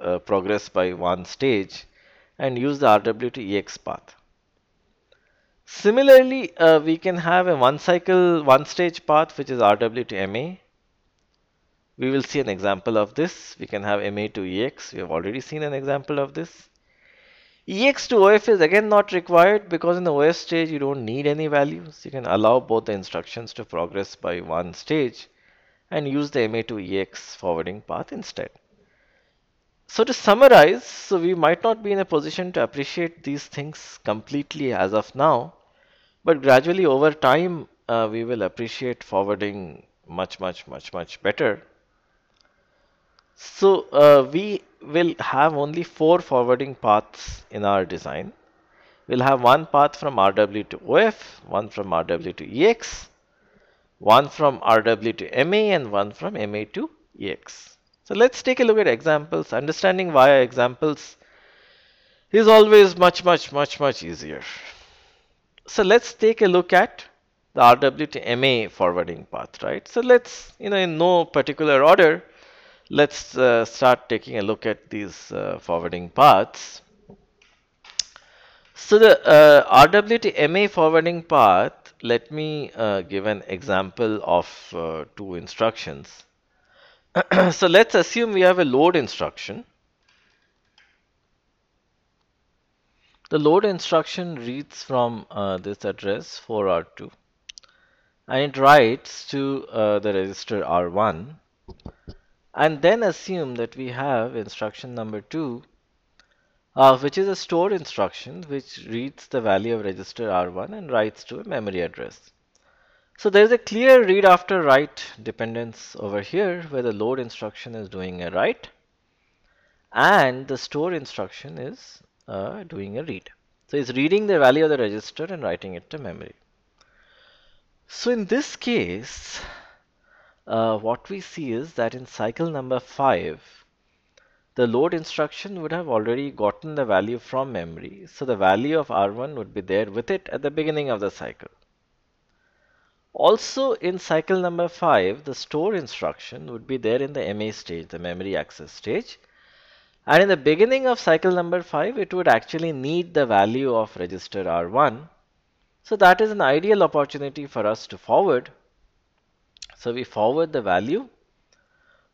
uh, progress by one stage and use the RW to EX path. Similarly, uh, we can have a one cycle, one stage path which is RW to MA. We will see an example of this. We can have MA to EX. We have already seen an example of this. EX to OF is again not required because in the OF stage you don't need any values. You can allow both the instructions to progress by one stage and use the MA to EX forwarding path instead. So to summarize, so we might not be in a position to appreciate these things completely as of now, but gradually over time uh, we will appreciate forwarding much, much, much, much better so uh, we will have only four forwarding paths in our design. We'll have one path from RW to OF, one from RW to EX, one from RW to MA and one from MA to EX. So let's take a look at examples. Understanding via examples is always much, much, much, much easier. So let's take a look at the RW to MA forwarding path, right? So let's, you know, in no particular order, Let's uh, start taking a look at these uh, forwarding paths. So the uh, RWTMA forwarding path, let me uh, give an example of uh, two instructions. <clears throat> so let's assume we have a load instruction. The load instruction reads from uh, this address 4R2 and it writes to the register R1 and then assume that we have instruction number 2 uh, which is a store instruction which reads the value of register R1 and writes to a memory address. So there's a clear read after write dependence over here where the load instruction is doing a write and the store instruction is uh, doing a read. So it's reading the value of the register and writing it to memory. So in this case, uh, what we see is that in cycle number 5 the load instruction would have already gotten the value from memory so the value of R1 would be there with it at the beginning of the cycle. Also in cycle number 5 the store instruction would be there in the MA stage the memory access stage and in the beginning of cycle number 5 it would actually need the value of register R1 so that is an ideal opportunity for us to forward so we forward the value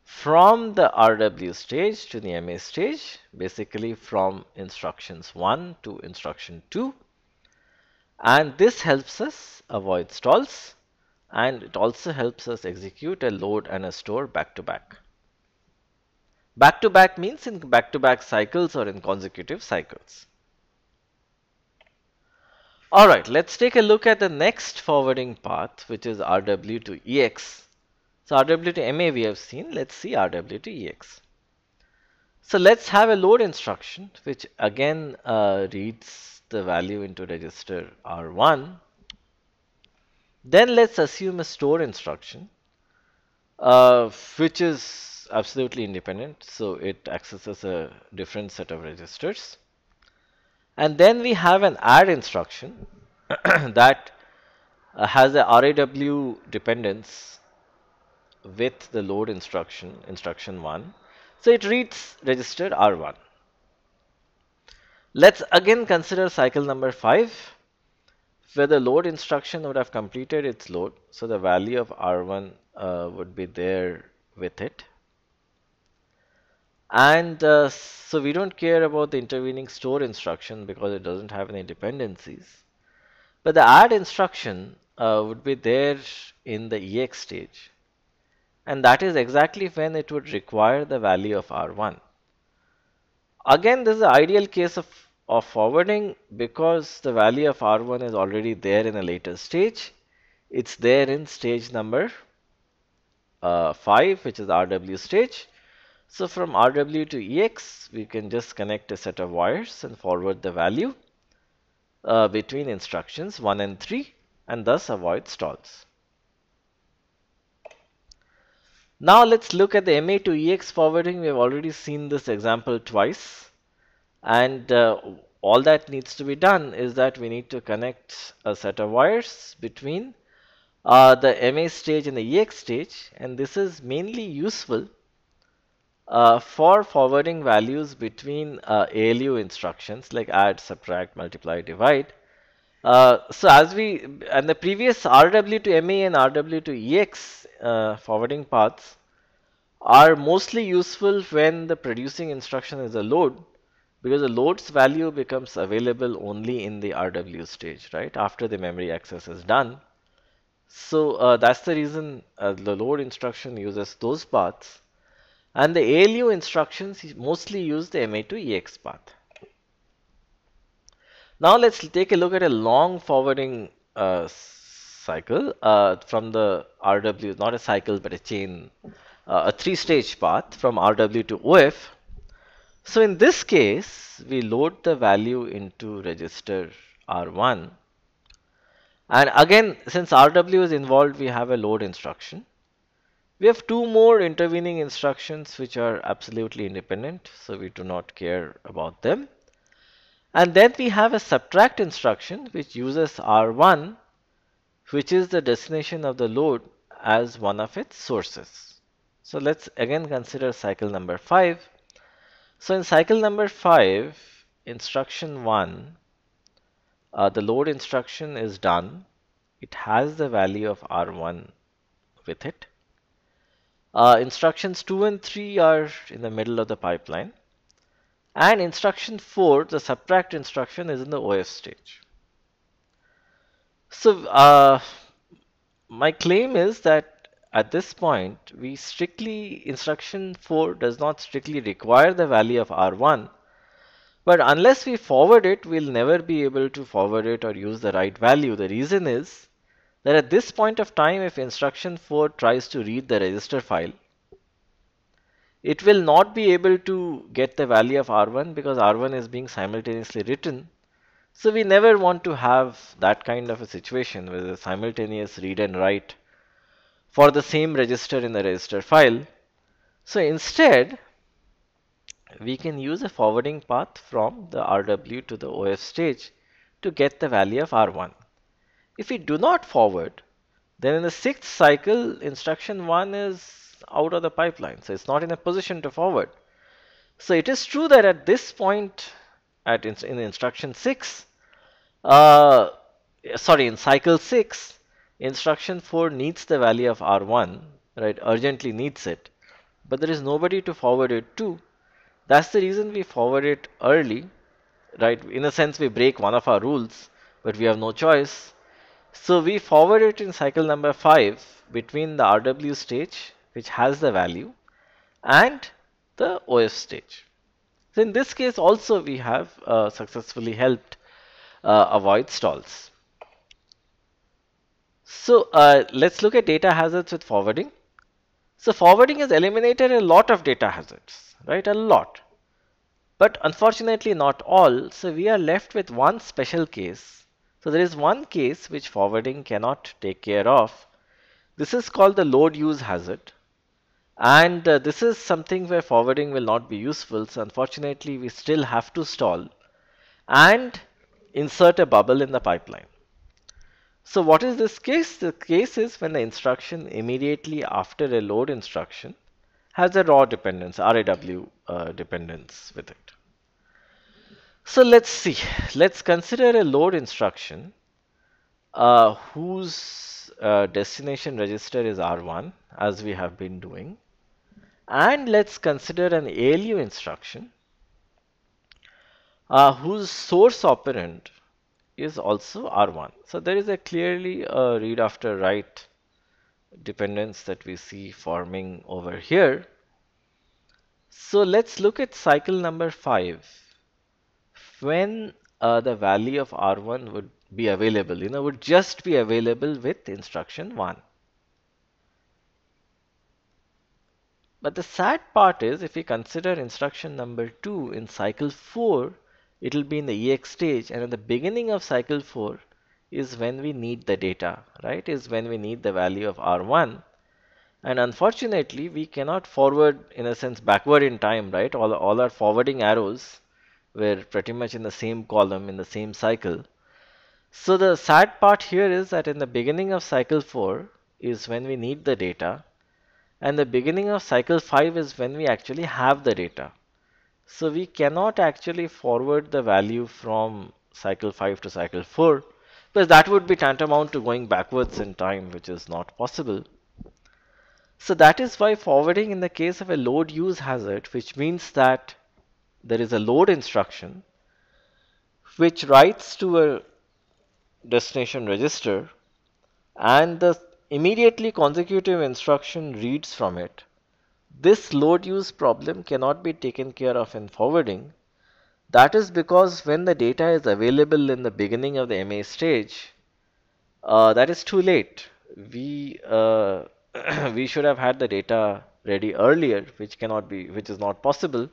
from the RW stage to the MA stage, basically from instructions 1 to instruction 2. And this helps us avoid stalls and it also helps us execute a load and a store back to back. Back to back means in back to back cycles or in consecutive cycles. All right, let's take a look at the next forwarding path, which is RW to EX. So RW to MA we have seen, let's see RW to EX. So let's have a load instruction, which again uh, reads the value into register R1. Then let's assume a store instruction, uh, which is absolutely independent. So it accesses a different set of registers. And then we have an add instruction <clears throat> that uh, has a RAW dependence with the load instruction, instruction 1. So it reads register R1. Let's again consider cycle number 5 where the load instruction would have completed its load. So the value of R1 uh, would be there with it and uh, so we don't care about the intervening store instruction because it doesn't have any dependencies but the add instruction uh, would be there in the ex stage and that is exactly when it would require the value of r1 again this is the ideal case of of forwarding because the value of R1 is already there in a later stage. It's there in stage number uh, 5 which is RW stage so from RW to EX, we can just connect a set of wires and forward the value uh, between instructions 1 and 3 and thus avoid stalls. Now let's look at the MA to EX forwarding. We have already seen this example twice. And uh, all that needs to be done is that we need to connect a set of wires between uh, the MA stage and the EX stage. And this is mainly useful uh, for forwarding values between uh, ALU instructions like add, subtract, multiply, divide. Uh, so as we and the previous RW to MA and RW to EX uh, forwarding paths are mostly useful when the producing instruction is a load because the load's value becomes available only in the RW stage, right, after the memory access is done. So uh, that's the reason uh, the load instruction uses those paths and the ALU instructions mostly use the MA to EX path. Now let's take a look at a long forwarding uh, cycle uh, from the RW, not a cycle but a chain, uh, a three stage path from RW to OF. So in this case, we load the value into register R1 and again since RW is involved, we have a load instruction we have two more intervening instructions which are absolutely independent, so we do not care about them. And then we have a subtract instruction which uses R1, which is the destination of the load as one of its sources. So let's again consider cycle number 5. So in cycle number 5, instruction 1, uh, the load instruction is done. It has the value of R1 with it. Uh, instructions 2 and 3 are in the middle of the pipeline. And instruction 4, the subtract instruction, is in the OS stage. So uh, my claim is that at this point, we strictly, instruction 4 does not strictly require the value of R1. But unless we forward it, we'll never be able to forward it or use the right value. The reason is that at this point of time if instruction 4 tries to read the register file it will not be able to get the value of R1 because R1 is being simultaneously written. So we never want to have that kind of a situation with a simultaneous read and write for the same register in the register file. So instead we can use a forwarding path from the RW to the OF stage to get the value of R1. If we do not forward, then in the sixth cycle, instruction 1 is out of the pipeline. So it's not in a position to forward. So it is true that at this point, at in, in instruction 6, uh, sorry, in cycle 6, instruction 4 needs the value of R1, right, urgently needs it, but there is nobody to forward it to. That's the reason we forward it early, right, in a sense we break one of our rules, but we have no choice so we forward it in cycle number 5 between the RW stage which has the value and the OF stage. So in this case also we have uh, successfully helped uh, avoid stalls. So uh, let's look at data hazards with forwarding. So forwarding has eliminated a lot of data hazards, right? A lot. But unfortunately not all. So we are left with one special case so there is one case which forwarding cannot take care of. This is called the load use hazard. And uh, this is something where forwarding will not be useful. So unfortunately, we still have to stall and insert a bubble in the pipeline. So what is this case? The case is when the instruction immediately after a load instruction has a raw dependence, RAW uh, dependence with it. So let's see. Let's consider a load instruction uh, whose uh, destination register is R1 as we have been doing. And let's consider an ALU instruction uh, whose source operand is also R1. So there is a clearly a uh, read after write dependence that we see forming over here. So let's look at cycle number 5 when uh, the value of R1 would be available, you know, would just be available with instruction 1. But the sad part is if we consider instruction number 2 in cycle 4, it will be in the EX stage and at the beginning of cycle 4 is when we need the data, right, is when we need the value of R1 and unfortunately we cannot forward in a sense backward in time, right, all, all our forwarding arrows were pretty much in the same column in the same cycle. So the sad part here is that in the beginning of cycle 4 is when we need the data and the beginning of cycle 5 is when we actually have the data. So we cannot actually forward the value from cycle 5 to cycle 4 because that would be tantamount to going backwards in time which is not possible. So that is why forwarding in the case of a load use hazard which means that there is a load instruction which writes to a destination register and the immediately consecutive instruction reads from it. This load use problem cannot be taken care of in forwarding. That is because when the data is available in the beginning of the MA stage, uh, that is too late. We uh, <clears throat> we should have had the data ready earlier, which cannot be, which is not possible.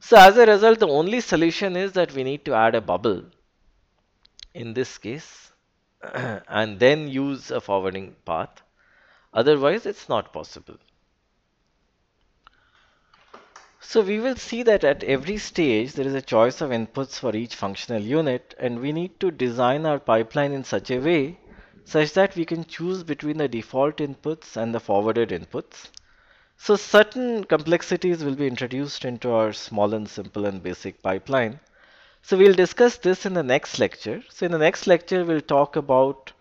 So as a result, the only solution is that we need to add a bubble in this case <clears throat> and then use a forwarding path. Otherwise, it's not possible. So we will see that at every stage there is a choice of inputs for each functional unit and we need to design our pipeline in such a way such that we can choose between the default inputs and the forwarded inputs so certain complexities will be introduced into our small and simple and basic pipeline. So we'll discuss this in the next lecture. So in the next lecture, we'll talk about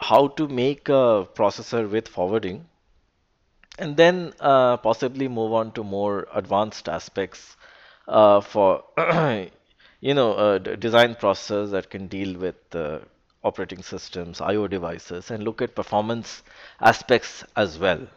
how to make a processor with forwarding and then uh, possibly move on to more advanced aspects uh, for <clears throat> you know a uh, design process that can deal with operating systems, IO devices and look at performance aspects as well.